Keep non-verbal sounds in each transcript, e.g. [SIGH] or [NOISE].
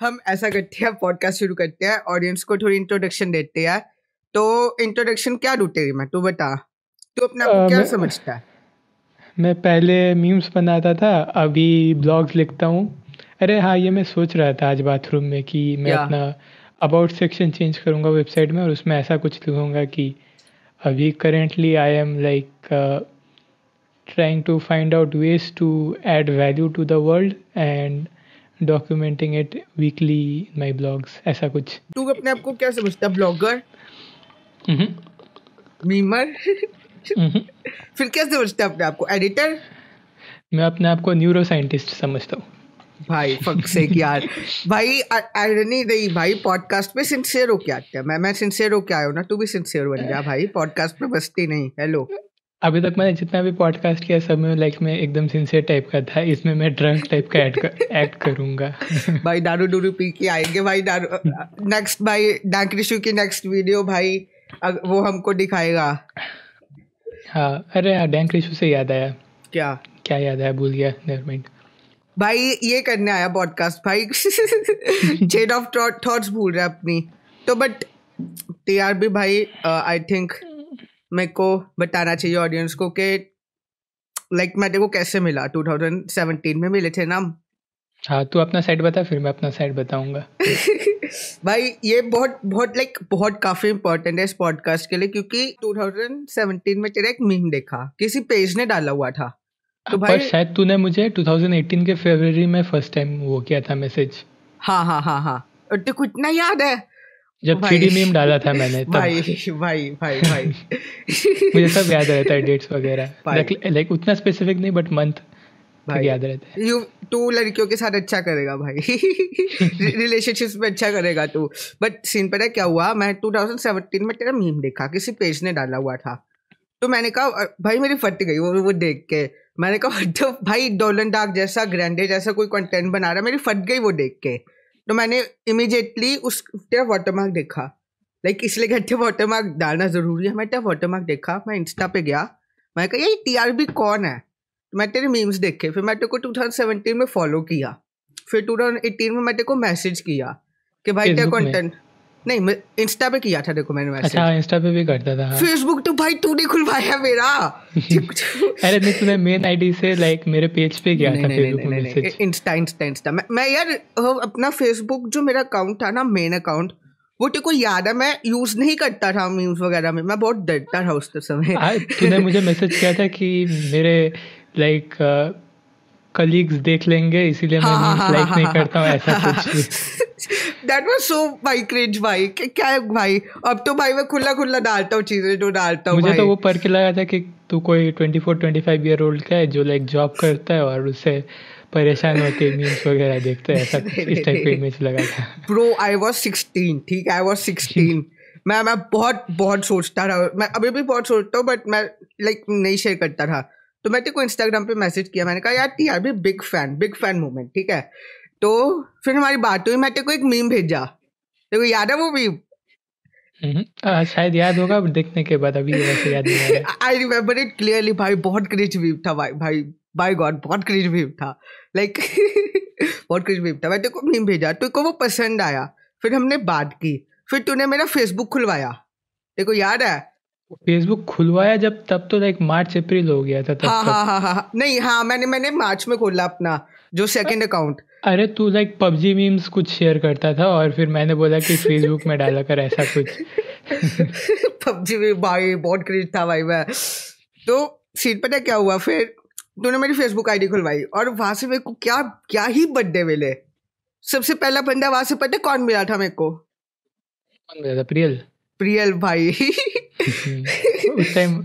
हम ऐसा करते हैं पॉडकास्ट शुरू करते हैं ऑडियंस को थोड़ी इंट्रोडक्शन देते हैं तो इंट्रोडक्शन क्या रूट मैं तू बता तू अपना आ, क्या समझता है मैं पहले मीम्स बनाता था अभी ब्लॉग्स लिखता हूँ अरे हाँ ये मैं सोच रहा था आज बाथरूम में कि मैं अपना अबाउट सेक्शन चेंज करूँगा वेबसाइट में और उसमें ऐसा कुछ लिखूँगा कि अभी currently I am like trying to find out ways to add value to the world and documenting it weekly my blogs ऐसा कुछ तू अपने आप को क्या समझता है ब्लॉगर मीमर mm-hmm. mm-hmm. फिर क्या समझता है अपने आप को एडिटर मैं अपने आप को न्यूरो साइंटिस्ट समझता हूँ भाई फक से यार भाई आयरनी नहीं भाई पॉडकास्ट पे सिंसियर होके आते हैं मैं मैं सिंसियर होके आया हूँ ना तू भी सिंसियर बन जा भाई पॉडकास्ट पे बसती नहीं हेलो अभी तक मैंने जितना भी पॉडकास्ट किया सब में लाइक मैं एकदम सिंसियर टाइप का था इसमें मैं ड्रंक टाइप का एक्ट कर, एक्ट करूंगा [LAUGHS] भाई दारू डूरू पी के आएंगे भाई दारू नेक्स्ट भाई डैंक ऋषु की नेक्स्ट वीडियो भाई अग, वो हमको दिखाएगा हाँ अरे हाँ डैंक ऋषु से याद आया क्या क्या याद आया भूल गया नेवरमाइंड भाई ये करने आया पॉडकास्ट भाई चेड ऑफ थॉट्स भूल रहा अपनी तो बट टीआरबी भाई आई uh, थिंक મેકો બતાના છે યો ઓડિયન્સ કો કે લાઈક મે દેખો કેસે મિલા 2017 મે મિલે થે ના હા તુ અપના સાઈડ બતા ફિર મે અપના સાઈડ બતાઉંગા ભાઈ યે બહોત બહોત લાઈક બહોત કાફી ઇમ્પોર્ટન્ટ હે આસ પોડકાસ્ટ કે લિયે ક્યોકી 2017 મે ચરેક મીમ દેખા કીસી પેજ ને ડાલા હુઆ થા તો ભાઈ પર શayad તુને મુજે 2018 કે ફેબ્રુઆરી મે ફર્સ્ટ ટાઈમ વો કિયા થા મેસેજ હા હા હા હા ટુ કુછ નહીં યાદ હે जब थ्री मीम डाला था मैंने तब भाई भाई भाई भाई [LAUGHS] मुझे सब याद रहता है डेट्स वगैरह लाइक उतना स्पेसिफिक नहीं बट मंथ भाई याद रहता है यू तू लड़कियों के साथ अच्छा करेगा भाई रिलेशनशिप्स [LAUGHS] में अच्छा करेगा तू बट सीन पर क्या हुआ मैं 2017 में तेरा मीम देखा किसी पेज ने डाला हुआ था तो मैंने कहा भाई मेरी फट गई वो वो देख के मैंने कहा भाई डोलन डार्क जैसा ग्रैंडे जैसा कोई कंटेंट बना रहा मेरी फट गई वो देख के तो मैंने इमिजिएटली उस तेरा वाटरमार्क देखा लाइक like, इसलिए कहते वाटरमार्क डालना ज़रूरी है मैं तेरा वाटरमार्क देखा मैं इंस्टा पे गया मैं कहा ये टीआरबी कौन है तो मैं तेरे मीम्स देखे फिर मैं तेरे को 2017 में फॉलो किया फिर 2018 में मैं तेरे को मैसेज किया कि भाई तेरा कंटेंट नहीं मैं इंस्टा पे किया था देखो मैंने अच्छा इंस्टा हाँ, पे भी करता था फेसबुक तो भाई तूने खुलवाया मेरा [LAUGHS] अरे नहीं तूने मेन आईडी से लाइक मेरे पेज पे किया था Facebook message Insta Insta Insta मैं, मैं यार अपना फेसबुक जो मेरा अकाउंट था ना मेन अकाउंट वो तेरे को याद है मैं यूज नहीं करता था मीम्स वगैरह में मैं बहुत डरता था उस समय हाँ, तूने मुझे मैसेज किया था कि मेरे लाइक कलीग्स देख लेंगे इसीलिए मैं हाँ, लाइक हाँ, हाँ, हाँ, नहीं हाँ, करता हूँ ऐसा कुछ that was so my cringe भाई क्या है भाई अब तो भाई मैं खुला खुला डालता हूँ चीजें जो डालता हूँ मुझे तो वो पढ़ के लगा था कि तू कोई 24 25 ईयर ओल्ड का है जो लाइक जॉब करता है और उसे परेशान होते मीम्स वगैरह देखते हैं ऐसा [LAUGHS] इस टाइप का इमेज लगा था ब्रो आई वाज 16 ठीक आई वाज 16 मैं मैं बहुत बहुत सोचता रहा मैं अभी भी बहुत सोचता हूँ बट मैं लाइक नहीं शेयर करता था तो मैं तेरे को इंस्टाग्राम पे मैसेज किया मैंने कहा यार टी आर भी big fan big fan movement ठीक है तो फिर हमारी बात हुई मैं तेरे को एक मीम भेजा तेरे को याद है वो मीम हम्म, आ, हाँ, शायद याद होगा देखने के बाद अभी वैसे याद नहीं आई रिमेम्बर इट क्लियरली भाई बहुत क्रिच वीव था भाई भाई बाई गॉड बहुत क्रिच वीव था लाइक [LAUGHS] बहुत क्रिच वीव था मैं तेरे को मीम भेजा तेरे को वो पसंद आया फिर हमने बात की फिर तूने मेरा फेसबुक खुलवाया तेरे को याद है फेसबुक खुलवाया जब तब तो लाइक मार्च अप्रैल हो गया था तब हाँ तब हाँ, हाँ हाँ हाँ नहीं हाँ मैंने मैंने मार्च में खोला अपना जो सेकंड अकाउंट अरे तू लाइक पबजी मीम्स कुछ शेयर करता था और फिर मैंने बोला कि फेसबुक में डाला कर ऐसा कुछ [LAUGHS] पबजी में भाई बहुत क्रेज था भाई मैं तो सीट पता क्या हुआ फिर तूने मेरी फेसबुक आईडी खुलवाई और वहां से मेरे को क्या क्या ही बर्थडे मिले सबसे पहला बंदा वहां से पता कौन मिला था मेरे को कौन मिला था प्रियल प्रियल भाई [LAUGHS] उस टाइम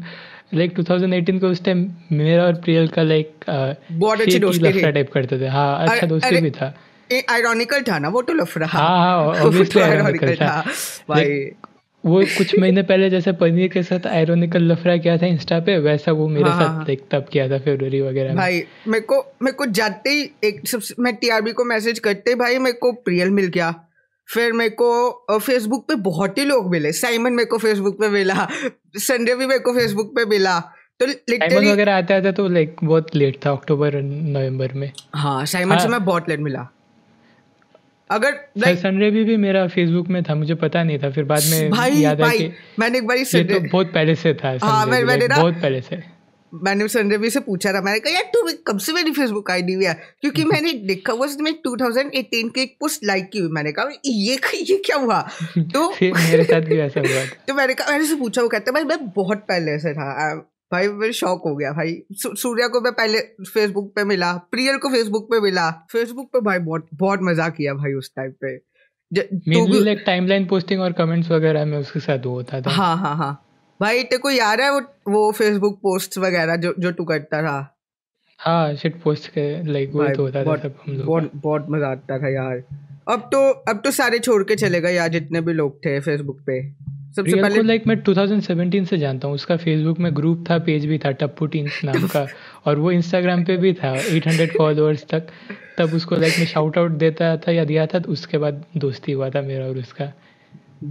लाइक 2018 को उस टाइम मेरा और प्रियल का लाइक uh, बहुत अच्छी दोस्ती टाइप करते थे हाँ अच्छा दोस्ती भी था आयरोनिकल था ना वो तो लफड़ा हाँ ऑब्वियसली हाँ, [LAUGHS] आयरोनिकल तो था भाई वो कुछ महीने पहले जैसे पनीर के साथ आयरोनिकल लफड़ा किया था इंस्टा पे वैसा वो मेरे हाँ, साथ लाइक हाँ। तब किया था फेब्रवरी वगैरह में भाई मेरे को मेरे को जाते ही एक सबसे मैं टीआरबी को मैसेज करते भाई मेरे को प्रियल मिल गया फिर मेरे को फेसबुक पे बहुत ही लोग मिले साइमन मेरे को फेसबुक पे मिला संडे भी मेरे को फेसबुक पे मिला तो लिटरली अगर आता था तो लाइक बहुत लेट था अक्टूबर नवंबर में हाँ साइमन से हाँ। मैं बहुत लेट मिला अगर संडे भी, भी मेरा फेसबुक में था मुझे पता नहीं था फिर बाद में भाई, याद भाई, मैंने एक बार तो बहुत पहले से था हाँ, मैं, मैंने बहुत पहले से मैंने संजय भी से पूछा था मैंने कहा यार तू कब से मेरी फेसबुक आई डी हुआ क्योंकि [LAUGHS] मैंने देखा हुआ उसने टू थाउजेंड एटीन की एक पोस्ट लाइक की हुई मैंने कहा ये ये क्या हुआ [LAUGHS] तो मेरे साथ भी ऐसा हुआ [LAUGHS] तो मैंने कहा मैंने से पूछा वो कहते भाई मैं बहुत पहले से था भाई मेरे शौक हो गया भाई सूर्या को मैं पहले फेसबुक पे मिला प्रियल को फेसबुक पे मिला फेसबुक पे भाई बहुत बहुत मजा किया भाई उस टाइम पे मेनली लाइक टाइमलाइन पोस्टिंग और कमेंट्स वगैरह में उसके साथ होता था हाँ हाँ हाँ भाई तेरे को याद है वो वो फेसबुक पोस्ट वगैरह जो जो तू करता था हाँ शिट पोस्ट के लाइक वो तो होता था सब हम लोग बहुत बहुत मजा आता था यार अब तो अब तो सारे छोड़ के चले गए यार जितने भी लोग थे फेसबुक पे सबसे पहले लाइक मैं 2017 से जानता हूँ उसका फेसबुक में ग्रुप था पेज भी था टप्पू टीन्स [LAUGHS] नाम का और वो इंस्टाग्राम पे भी था 800 फॉलोअर्स तक तब उसको लाइक मैं शाउट आउट देता था या दिया था तो उसके बाद दोस्ती हुआ था मेरा और उसका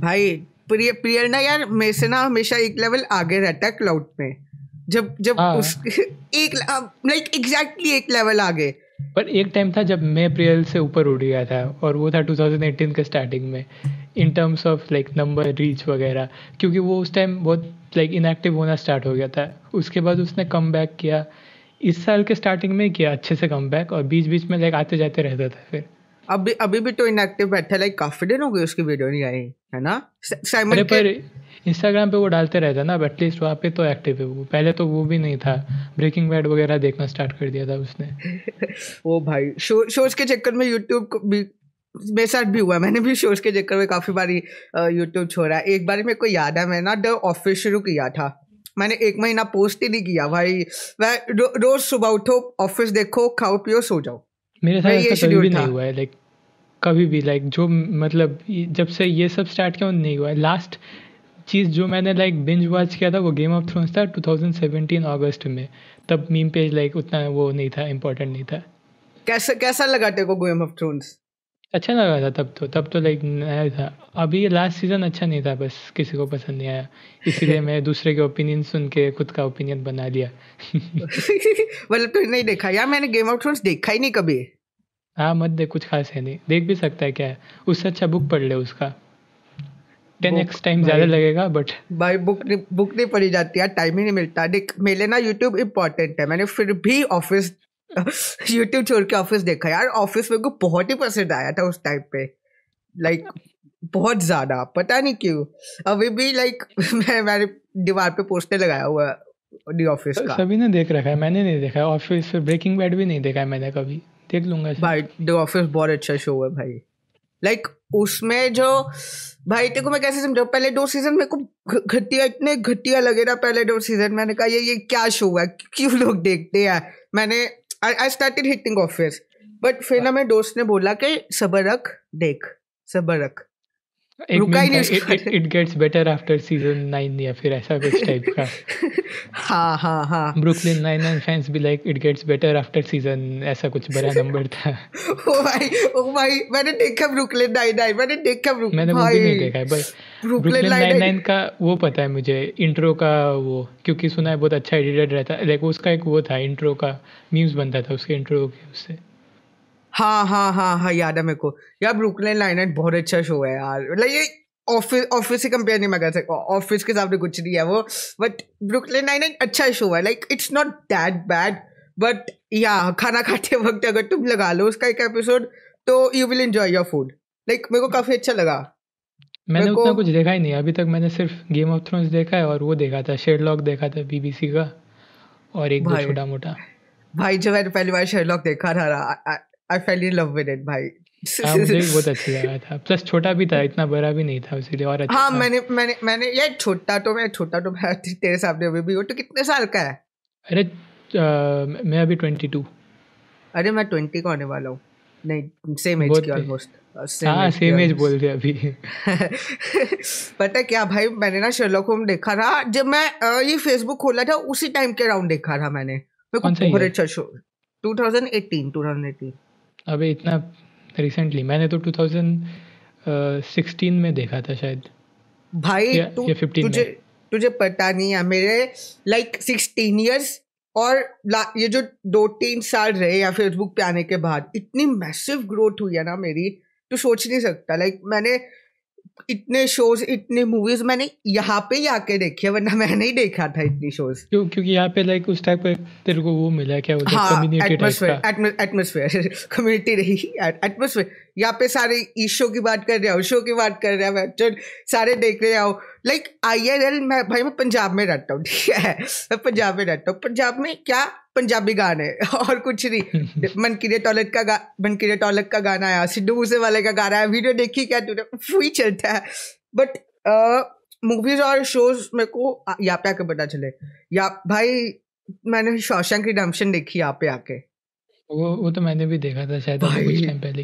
भाई प्रिय ना यार मेरे से ना हमेशा एक लेवल आगे रहता है क्लाउड में जब जब आ, हाँ। उस [LAUGHS] एक लाइक एग्जैक्टली एक लेवल आगे पर एक टाइम था जब मैं प्रियल से ऊपर उड़ गया था और वो था 2018 के स्टार्टिंग में in terms of like number reach वगैरह क्योंकि वो उस टाइम बहुत लाइक इनएक्टिव होना स्टार्ट हो गया था उसके बाद उसने कम किया इस साल के स्टार्टिंग में किया अच्छे से कम और बीच बीच में लाइक आते जाते रहता था फिर अभी अभी भी तो इनएक्टिव बैठा लाइक काफी दिन हो गए उसकी वीडियो नहीं आई है ना साइमन के पर इंस्टाग्राम पे वो डालते रहता ना अब एटलीस्ट वहाँ पे तो एक्टिव है वो पहले तो वो भी नहीं था ब्रेकिंग बैड वगैरह देखना स्टार्ट कर दिया था उसने [LAUGHS] वो भाई शो, शोज के चक्कर में यूट्यूब भी मेरे साथ भी हुआ मैंने भी शोज के चक्कर में काफ़ी बारी यूट्यूब छोड़ा एक बार मेरे को याद है मैंने ना द ऑफिस शुरू किया था मैंने एक महीना पोस्ट ही नहीं किया भाई मैं रो, रोज सुबह उठो ऑफिस देखो खाओ पियो सो जाओ मेरे साथ ऐसा कभी भी नहीं हुआ है लाइक कभी भी लाइक जो मतलब जब से ये सब स्टार्ट किया नहीं हुआ है लास्ट चीज़ जो मैंने लाइक बिंज वॉच किया था वो गेम ऑफ थ्रोन्स था 2017 अगस्त में तब मीम पेज लाइक उतना वो नहीं था इम्पोर्टेंट नहीं था कैसा कैसा लगा तेरे को गेम ऑफ थ्रोन्स अच्छा लगा था तब तो तब तो लाइक नया था अभी लास्ट सीज़न अच्छा नहीं था बस किसी को पसंद नहीं आया इसलिए [LAUGHS] मैं दूसरे के ओपिनियन सुन के खुद का ओपिनियन बना लिया [LAUGHS] मतलब तो नहीं देखा यार मैंने गेम ऑफ थ्रोन्स देखा ही नहीं कभी हाँ मत देख कुछ खास है नहीं देख भी सकता है क्या है उससे अच्छा बुक पढ़ ले उसका टेन एक्स टाइम ज़्यादा लगेगा बट भाई बुक नहीं बुक नहीं पढ़ी जाती यार टाइम ही नहीं मिलता देख मेरे ना यूट्यूब इम्पोर्टेंट है मैंने फिर भी ऑफिस यूट्यूब [LAUGHS] छोड़ के ऑफिस देखा यार ऑफिस मेरे को बहुत ही पसंद आया था उस टाइम पे लाइक like, बहुत ज्यादा पता नहीं क्यों अभी भी लाइक like, [LAUGHS] मैं मैंने दीवार पे पोस्टर लगाया हुआ है ऑफिस का सभी ने देख रखा है मैंने नहीं देखा है ऑफिस पे ब्रेकिंग बैड भी नहीं देखा है मैंने कभी देख लूंगा भाई द ऑफिस बहुत अच्छा शो है भाई लाइक like, उसमें जो भाई देखो मैं कैसे समझाऊँ पहले दो सीजन मेरे को घटिया इतने घटिया लगे ना पहले दो सीजन मैंने कहा ये ये क्या शो है क्यों लोग देखते हैं मैंने I started hitting office but फिर ना मेरे दोस्त ने बोला कि सबर रख देख सबर रख रुका ही नहीं it gets better after season या फिर ऐसा कुछ टाइप का ब्रुकलिन [LAUGHS] फैंस हाँ, हाँ, हाँ। भी like it gets better after season ऐसा कुछ बड़ा नंबर था ओ भाई ओ भाई मैंने देखा ब्रुकलिन मैंने देखा ब्रुकलिन मैंने वो नहीं देखा है ब्रुकलिन का वो पता है मुझे इंट्रो का वो क्योंकि सुना है बहुत अच्छा एडिटेड रहता है लाइक उसका एक वो था इंट्रो का मीम्स बनता था उसके इंट्रो के उससे हाँ हाँ हाँ हाँ याद है मेरे को यार ब्रुकलिन लाइन बहुत अच्छा शो है यार मतलब ये ऑफिस ऑफिस से कंपेयर नहीं मैं कर सकता ऑफिस के सामने कुछ नहीं है वो बट ब्रुकलिन नाइन अच्छा शो है like it's not that bad but या खाना खाते वक्त अगर तुम लगा लो उसका एक एपिसोड तो you will enjoy your food like मेरे को काफी अच्छा लगा मैंने मैं उतना कुछ देखा ही नहीं अभी तक मैंने सिर्फ गेम ऑफ थ्रोन्स देखा है और वो देखा था शेडलॉक देखा था बीबीसी का और एक दो छोटा मोटा भाई जब मैंने पहली बार शेडलॉक देखा था I fell in love with it भाई हाँ, बहुत [LAUGHS] अच्छा लगा था प्लस छोटा भी था इतना बड़ा भी नहीं था इसीलिए और अच्छा हाँ मैंने मैंने मैंने यार छोटा तो मैं छोटा तो मैं तेरे सामने अभी भी हो तो कितने साल का है अरे uh, मैं अभी ट्वेंटी टू अरे मैं ट्वेंटी का होने वाला हूँ नहीं सेम एज की ऑलमोस्ट uh, हाँ सेम एज बोल रहे अभी [LAUGHS] पता क्या भाई मैंने ना शर्लॉक होम देखा था जब मैं ये फेसबुक खोला था उसी टाइम के राउंड देखा था मैंने मेरे को बहुत अच्छा शो 2018 2018 अबे इतना रिसेंटली मैंने तो 2016 में देखा था शायद भाई या, तु, या 15 तुझे में. तुझे पता नहीं है मेरे लाइक like 16 इयर्स और ये जो दो तीन साल रहे या फेसबुक पे आने के बाद इतनी मैसिव ग्रोथ हुई है ना मेरी तू सोच नहीं सकता लाइक like, मैंने इतने शोज इतने मूवीज मैंने यहाँ पे ही आके देखी है वरना मैं नहीं देखा था इतनी शोज क्यों क्योंकि यहाँ पे लाइक उस टाइप तेरे को वो मिला क्या वो हाँ, एटमोसफेयर कम्युनिटी [LAUGHS] रही एटमोसफेयर यहाँ पे सारे ईशो शो की बात कर रहे हो शो की बात कर रहे हो तो सारे देख रहे हो लाइक आई एल मैं भाई मैं पंजाब में रहता हूँ ठीक है मैं पंजाब में रहता हूँ पंजाब में क्या पंजाबी गाने और कुछ नहीं [LAUGHS] मनकीरे टॉयलेट का मनकीरे टॉयलेट का गाना आया सिद्धू मूसे वाले का गाना आया वीडियो देखी क्या तूने फ्री चलता है बट मूवीज और शोज मेरे को यहाँ पे आके पता चले या भाई मैंने शौशंक रिडम्पशन देखी यहाँ पे आके वो वो तो मैंने भी देखा था शायद भाई, कुछ टाइम पहले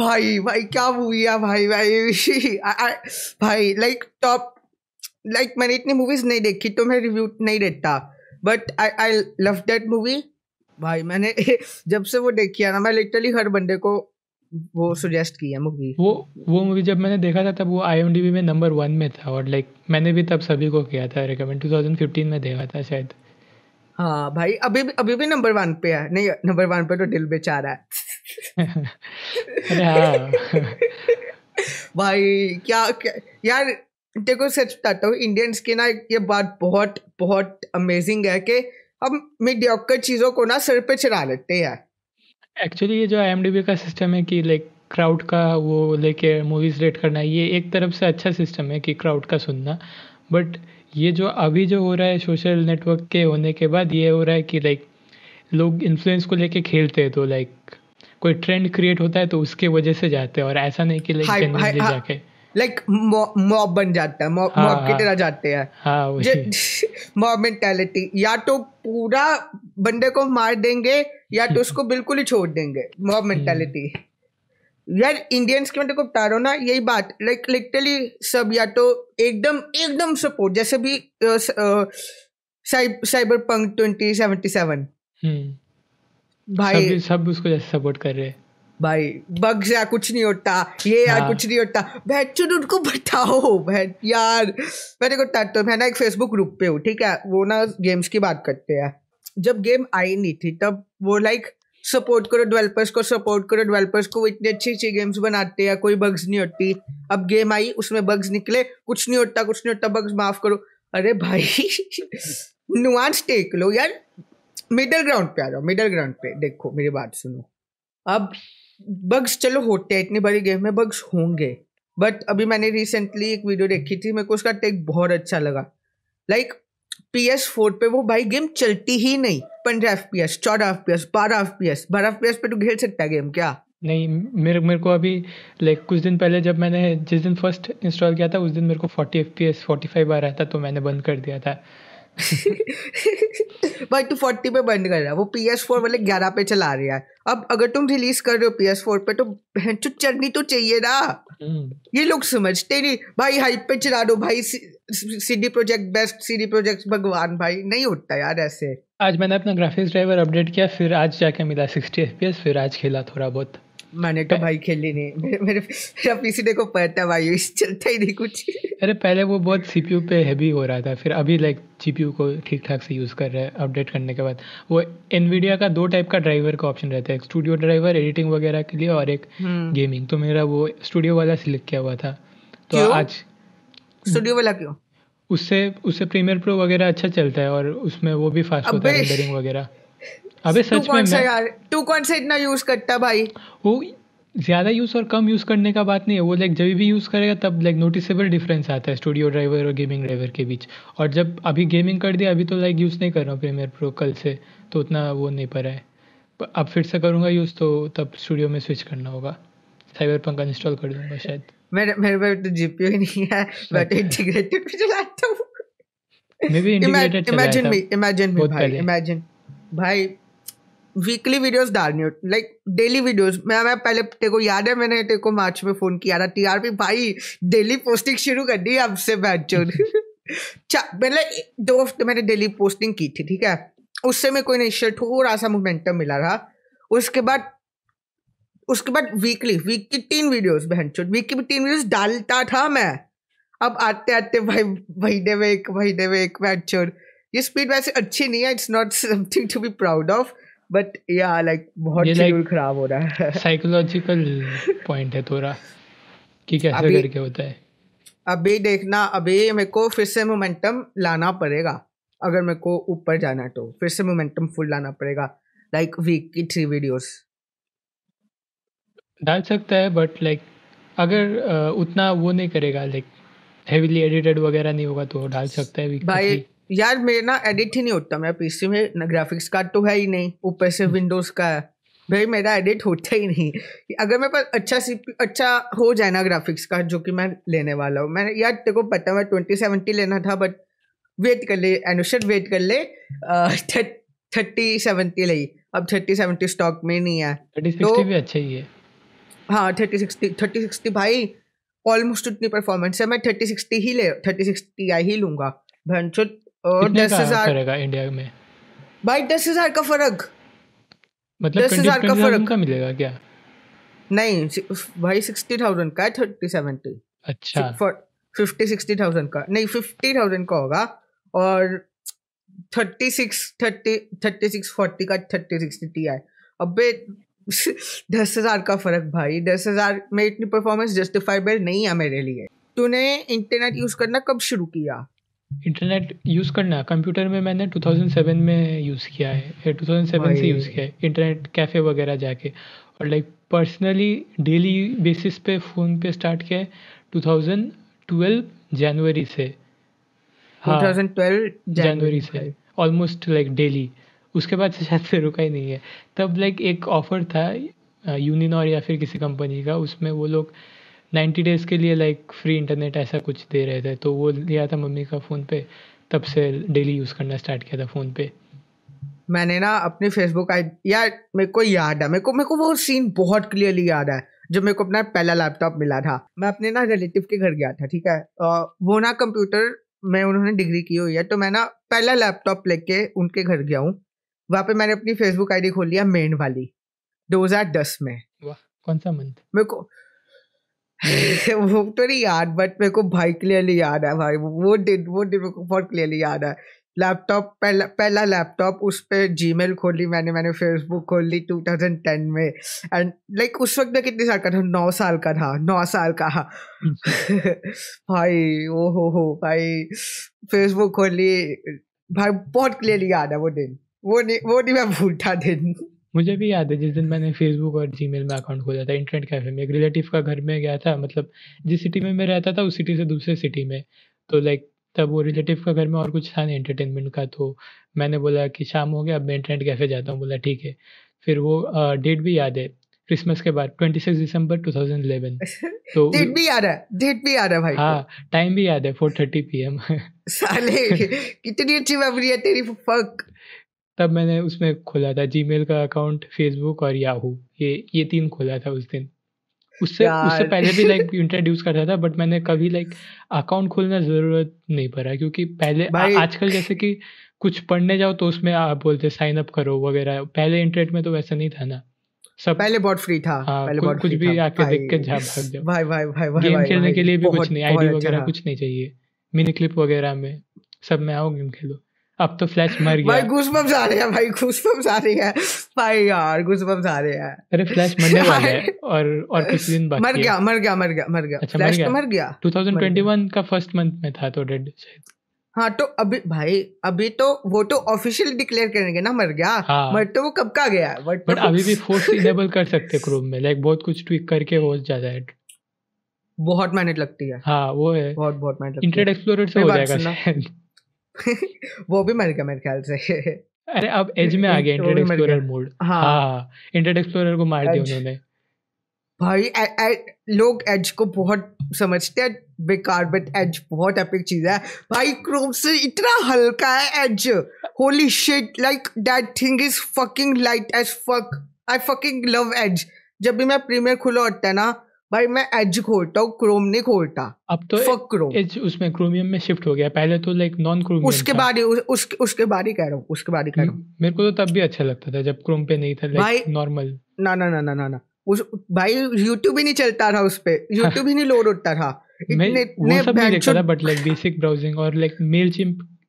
भाई भाई क्या मूवी है भाई भाई [LAUGHS] भाई भाई लाइक टॉप लाइक मैंने इतनी मूवीज नहीं देखी तो मैं रिव्यू नहीं देता but I I love that movie भाई मैंने [LAUGHS] जब से वो देखी है ना मैं लिटरली हर बंदे को वो सजेस्ट की है मूवी वो वो मूवी जब मैंने देखा था तब वो आईएमडीबी में नंबर वन में था और लाइक मैंने भी तब सभी को किया था रिकमेंड 2015 में देखा था शायद हाँ भाई अभी भी अभी भी नंबर वन पे है नहीं नंबर वन पे तो दिल बेचारा है [LAUGHS] हाँ। [LAUGHS] भाई क्या, क्या यार देखो सच बताता हूँ इंडियंस की ना ये बात बहुत बहुत अमेजिंग है कि हम मीडियोकर चीज़ों को ना सर पे चढ़ा लेते हैं एक्चुअली ये जो आई का सिस्टम है कि लाइक क्राउड का वो लेके मूवीज रेट करना ये एक तरफ से अच्छा सिस्टम है कि क्राउड का सुनना बट ये जो अभी जो हो रहा है सोशल नेटवर्क के होने के बाद ये हो रहा है कि लाइक लोग इन्फ्लुएंस को लेके खेलते हैं तो लाइक कोई ट्रेंड क्रिएट होता है तो उसके वजह से जाते हैं और ऐसा नहीं कि लाइक जाके जाके लाइक मॉब बन जाता है मॉब हाँ, की हाँ। तरह जाते हैं मॉब हाँ, मेंटेलिटी या तो पूरा बंदे को मार देंगे या तो उसको बिल्कुल ही छोड़ देंगे मॉब हम्म। मेंटेलिटी यार इंडियंस के मतलब को बता रहा हूँ ना यही बात लाइक लिटरली सब या तो एकदम एकदम सपोर्ट जैसे भी Cyberpunk twenty seventy seven भाई सब, सब उसको जैसे सपोर्ट कर रहे हैं भाई बग्स या कुछ नहीं होता ये यार हाँ। कुछ नहीं होता भैट चुन उनको बताओ भैट यार मैंने को तो मैं ना एक फेसबुक ग्रुप पे हूँ ठीक है वो ना गेम्स की बात करते हैं जब गेम आई नहीं थी तब वो लाइक सपोर्ट करो डेवलपर्स को सपोर्ट करो डेवलपर्स को इतनी अच्छी अच्छी गेम्स बनाते हैं कोई बग्स नहीं होती अब गेम आई उसमें बग्स निकले कुछ नहीं होता कुछ नहीं होता बग्स माफ करो अरे भाई नुआंस [LAUGHS] टेक लो यार मिडिल ग्राउंड पे आ जाओ मिडिल ग्राउंड पे देखो मेरी बात सुनो अब बग्स चलो होते हैं इतनी बड़ी गेम में बग्स होंगे बट अभी मैंने रिसेंटली एक वीडियो देखी थी मेरे को उसका टेक बहुत अच्छा लगा लाइक पी एस फोर पे वो भाई गेम चलती ही नहीं पंद्रह एफ पी एस चौदह एफ पी एस बारह एफ पी एस बारह एफ पी एस पे तो खेल सकता है गेम क्या नहीं मेरे मेरे को अभी लाइक कुछ दिन पहले जब मैंने जिस दिन फर्स्ट इंस्टॉल किया था उस दिन मेरे को forty F P S forty five आ रहा था तो मैंने बंद कर दिया था [LAUGHS] भाई तू फोर्टी पे बंद कर रहा है वो पी एस फोर वाले ग्यारह पे चला रहा है अब अगर तुम रिलीज कर रहे हो पी एस फोर पे तो चढ़नी तो चाहिए ना हम्म। ये लोग समझते नहीं भाई हाइप पे चला दो भाई CD Projekt best CD Projekt भगवान भाई नहीं होता यार ऐसे आज मैंने अपना ग्राफिक्स ड्राइवर अपडेट किया फिर आज जाके मिला सिक्सटी एफ फिर आज खेला थोड़ा बहुत मैंने तो भाई खेली नहीं मेरे मेरे मेरा पीसी देखो पता है भाई चलता ही नहीं कुछ अरे पहले वो बहुत सीपीयू पे हैवी हो रहा था फिर अभी लाइक जीपीयू को ठीक ठाक से यूज़ कर रहा है अपडेट करने के बाद वो एनवीडिया का दो टाइप का ड्राइवर का ऑप्शन रहता है एक स्टूडियो ड्राइवर एडिटिंग वगैरह के लिए और एक गेमिंग हम्म। तो मेरा वो स्टूडियो वाला सिलेक्ट किया हुआ था तो आज स्टूडियो वाला क्यों उससे उससे प्रीमियर प्रो वगैरह अच्छा चलता है और उसमें वो भी फास्ट होता है रेंडरिंग वगैरह अबे सच में मैं यार टू कौन से इतना यूज करता भाई वो ज़्यादा यूज़ और कम यूज़ करने का बात नहीं है वो लाइक जब भी यूज़ करेगा तब लाइक नोटिसेबल डिफरेंस आता है स्टूडियो ड्राइवर और गेमिंग ड्राइवर के बीच और जब अभी गेमिंग कर दिया अभी तो लाइक यूज़ नहीं कर रहा हूँ प्रीमियर प्रो कल से तो उतना वो नहीं पड़ा है अब फिर से करूंगा यूज़ तो तब स्टूडियो में स्विच करना होगा साइबर पंख इंस्टॉल कर दूंगा शायद मेरे मेरे पास तो जीपीयू ही नहीं है बट [LAUGHS] इंटीग्रेटेड भी चलाता हूँ मे बी इंटीग्रेटेड चलाता इमेजिन मी इमेजिन मी भाई इमेजिन भाई वीकली वीडियोस डालनी हो लाइक डेली वीडियोस मैं मैं पहले तेरे को याद है मैंने तेरे को मार्च में फ़ोन किया था टीआरपी भाई डेली पोस्टिंग शुरू कर दी अब से बैठ [LAUGHS] मतलब दो हफ्ते मैंने डेली पोस्टिंग की थी ठीक है उससे मैं कोई नहीं थोड़ा सा मोमेंटम मिला रहा उसके बाद उसके बाद वीकली वीक की तीन वीडियोस बहन चोट वीक की तीन वीडियोस डालता था मैं अब आते आते भाई महीने में एक महीने में एक बहन चोट ये स्पीड वैसे अच्छी नहीं है it's not something to be proud of but या लाइक बहुत शेड्यूल खराब हो रहा है साइकोलॉजिकल पॉइंट [LAUGHS] है थोड़ा कि कैसे अभी, करके होता है अभी देखना अभी मेरे को फिर से मोमेंटम लाना पड़ेगा अगर मेरे को ऊपर जाना तो फिर से मोमेंटम फुल लाना पड़ेगा लाइक वीक की थ्री वीडियोस डाल सकता है बट लाइक अगर उतना वो नहीं करेगा लाइक हेवीली एडिटेड वगैरह नहीं होगा तो डाल सकता है वीक भाई यार मेरे ना एडिट ही नहीं होता मेरा पीसी में ना ग्राफिक्स कार्ड तो है ही नहीं ऊपर से विंडोज़ का है भाई मेरा एडिट होता ही नहीं अगर मेरे पास अच्छा सी अच्छा हो जाए ना ग्राफिक्स का जो कि मैं लेने वाला हूँ मैंने यार तेरे को पता मैं ट्वेंटी सेवेंटी लेना था बट वेट कर ले अनुषद वेट कर ले थर्टी सेवेंटी ले अब थर्टी सेवेंटी स्टॉक में नहीं है तो भी अच्छा ही है हाँ थर्टी सिक्सटी थर्टी सिक्सटी भाई ऑलमोस्ट उतनी परफॉर्मेंस है मैं थर्टी सिक्सटी ही ले थर्टी सिक्सटी आई ही लूँगा भंचुत दस हजार करेगा इंडिया में भाई दस हजार का फर्क मतलब दस हजार का फर्क का मिलेगा क्या नहीं भाई सिक्सटी थाउजेंड का है थर्टी सेवेंटी अच्छा फिफ्टी सिक्सटी थाउजेंड का नहीं फिफ्टी थाउजेंड का होगा और thirty six thirty thirty six forty का थर्टी टी आई दस हजार का फर्क भाई दस हजार में इतनी परफॉर्मेंस जस्टिफाइबल नहीं है मेरे लिए तूने इंटरनेट यूज करना कब शुरू किया इंटरनेट यूज़ करना कंप्यूटर में मैंने 2007 में यूज़ किया है 2007 से यूज़ किया है इंटरनेट कैफ़े वगैरह जाके और लाइक पर्सनली डेली बेसिस पे फ़ोन पे स्टार्ट किया है 2012 जनवरी से हाँ 2012 जनवरी से ऑलमोस्ट लाइक डेली उसके बाद से शायद से रुका ही नहीं है तब लाइक एक ऑफ़र था यूनिनॉर या फिर किसी कंपनी का उसमें वो लोग नाइन्टी डेज़ के लिए लाइक फ्री इंटरनेट ऐसा कुछ दे रहे थे तो वो लिया था मम्मी का फ़ोन पे तब से डेली यूज़ करना स्टार्ट किया था फ़ोन पे मैंने ना अपने फेसबुक आई यार मेरे को याद है मेरे को मेरे को वो सीन बहुत क्लियरली याद है जब मेरे को अपना पहला लैपटॉप मिला था मैं अपने ना रिलेटिव के घर गया था ठीक है वो ना कंप्यूटर मैं उन्होंने डिग्री की हुई है तो मैं ना पहला लैपटॉप लेके उनके घर गया हूँ वहाँ पे मैंने अपनी फेसबुक आईडी खोल लिया मेन वाली दो में वाह कौन सा मंथ मेरे को [LAUGHS] वो तो नहीं याद बट मेरे को भाई क्लियरली याद है भाई वो दिन वो दिन मेरे को बहुत क्लियरली याद है लैपटॉप पहला पहला लैपटॉप उस पर जी मेल खोली मैंने मैंने फेसबुक खोल ली टू थाउजेंड टेन में एंड लाइक like, उस वक्त मैं कितने साल का था नौ साल का था नौ साल का [LAUGHS] भाई ओ हो हो भाई फेसबुक खोली भाई बहुत क्लियरली याद है वो दिन वो नहीं वो नहीं मैं भूलता दिन मुझे भी याद है जिस दिन मैंने फ़ेसबुक और जी में अकाउंट खोला था इंटरनेट कैफ़े में एक रिलेटिव का घर में गया था मतलब जिस सिटी में मैं रहता था उस सिटी से दूसरे सिटी में तो लाइक तब वो रिलेटिव का घर में और कुछ था नहीं एंटरटेनमेंट का तो मैंने बोला कि शाम हो गया अब मैं इंटरनेट कैफ़े जाता हूँ बोला ठीक है फिर वो डेट भी याद है क्रिसमस के बाद ट्वेंटी सिक्स दिसंबर टू थाउजेंड इलेवन तो डेट भी याद है डेट भी याद है भाई हाँ टाइम भी याद है फोर थर्टी पी एम साले कितनी अच्छी मेमोरी है तेरी फक तब मैंने उसमें खोला था जी का अकाउंट फेसबुक और याहू ये ये तीन खोला था उस दिन उससे उससे पहले भी लाइक [LAUGHS] इंट्रोड्यूस करता था बट मैंने कभी लाइक अकाउंट खोलना जरूरत नहीं पड़ा क्योंकि पहले आजकल जैसे कि कुछ पढ़ने जाओ तो उसमें आप बोलते साइन अप करो वगैरह पहले इंटरनेट में तो वैसा नहीं था ना सब पहले बहुत फ्री था हाँ, पहले कुछ, कुछ भी आके देख के जा भाग जाओ भाई भाई भाई भाई गेम खेलने के लिए भी कुछ नहीं आईडी वगैरह अच्छा कुछ नहीं चाहिए मिनी क्लिप वगैरह में सब में आओ गेम खेलो अब तो फ्लैश मर गया भाई गूसबम्स आ रहे हैं भाई गूसबम्स आ रहे हैं भाई यार गूसबम्स आ रहे हैं अरे फ्लैश मरने वाला है [LAUGHS] और और कुछ दिन बाकी मर गया मर गया मर गया मर गया अच्छा, फ्लैश तो मर गया 2021 का फर्स्ट मंथ में था तो डेड शायद हाँ तो अभी भाई अभी तो वो तो ऑफिशियल डिक्लेयर करेंगे ना मर गया हाँ। मर तो वो कब का गया बट बट तो अभी भी फोर्स [LAUGHS] इनेबल कर सकते हैं क्रोम में लाइक बहुत कुछ ट्विक करके हो जाता है बहुत मेहनत लगती है हाँ वो है बहुत बहुत मेहनत इंटरनेट एक्सप्लोरर से हो जाएगा [LAUGHS] वो भी मर गया मेरे ख्याल से अरे अब एज में आ गया इंटरनेट एक्सप्लोरर मोड हाँ इंटरनेट हाँ, एक्सप्लोरर को मार दिया उन्होंने भाई ए, ए, लोग एज को बहुत समझते हैं बेकार बट एज बहुत एपिक चीज है भाई क्रोम से इतना हल्का है Edge holy shit like that thing is fucking light as fuck I fucking love Edge जब भी मैं प्रीमियर खुला होता है ना भाई मैं एज खोलता हूँ क्रोम नहीं खोलता अब तो फक क्रोम एज उसमें क्रोमियम में शिफ्ट हो गया पहले तो लाइक नॉन क्रोमियम उसके बाद उस, उसके बाद ही कह रहा हूँ उसके बाद ही कह रहा हूँ मेरे को तो तब भी अच्छा लगता था जब क्रोम पे नहीं था भाई नॉर्मल ना ना ना ना ना ना उस भाई यूट्यूब ही नहीं चलता था उसपे यूट्यूब [LAUGHS] ही नहीं लोड होता था मैं वो सब देखता था बट लाइक बेसिक ब्राउजिंग और लाइक मेल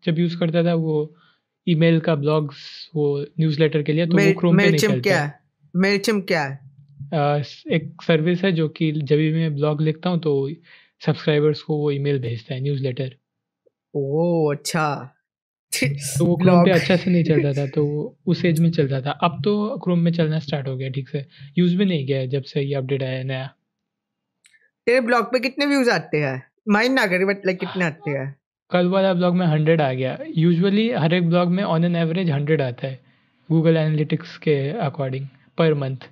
जब यूज करता था वो ईमेल का ब्लॉग्स वो न्यूज़लेटर के लिए तो वो क्रोम पे नहीं चलता क्या है क्या है एक सर्विस है जो कि जब भी मैं ब्लॉग लिखता हूँ तो सब्सक्राइबर्स को वो ईमेल भेजता है न्यूज़ लेटर ओ अच्छा तो वो क्रोम पे अच्छा से नहीं चलता था तो [LAUGHS] उस एज में चलता था अब तो क्रोम में चलना स्टार्ट हो गया ठीक से यूज भी नहीं गया जब से ये अपडेट आया नया तेरे ब्लॉग पे कितने व्यूज आते हैं माइंड ना करे बट लाइक कितने आते हैं कल वाला ब्लॉग में हंड्रेड आ गया यूजुअली हर एक ब्लॉग में ऑन एन एवरेज हंड्रेड आता है गूगल एनालिटिक्स के अकॉर्डिंग पर मंथ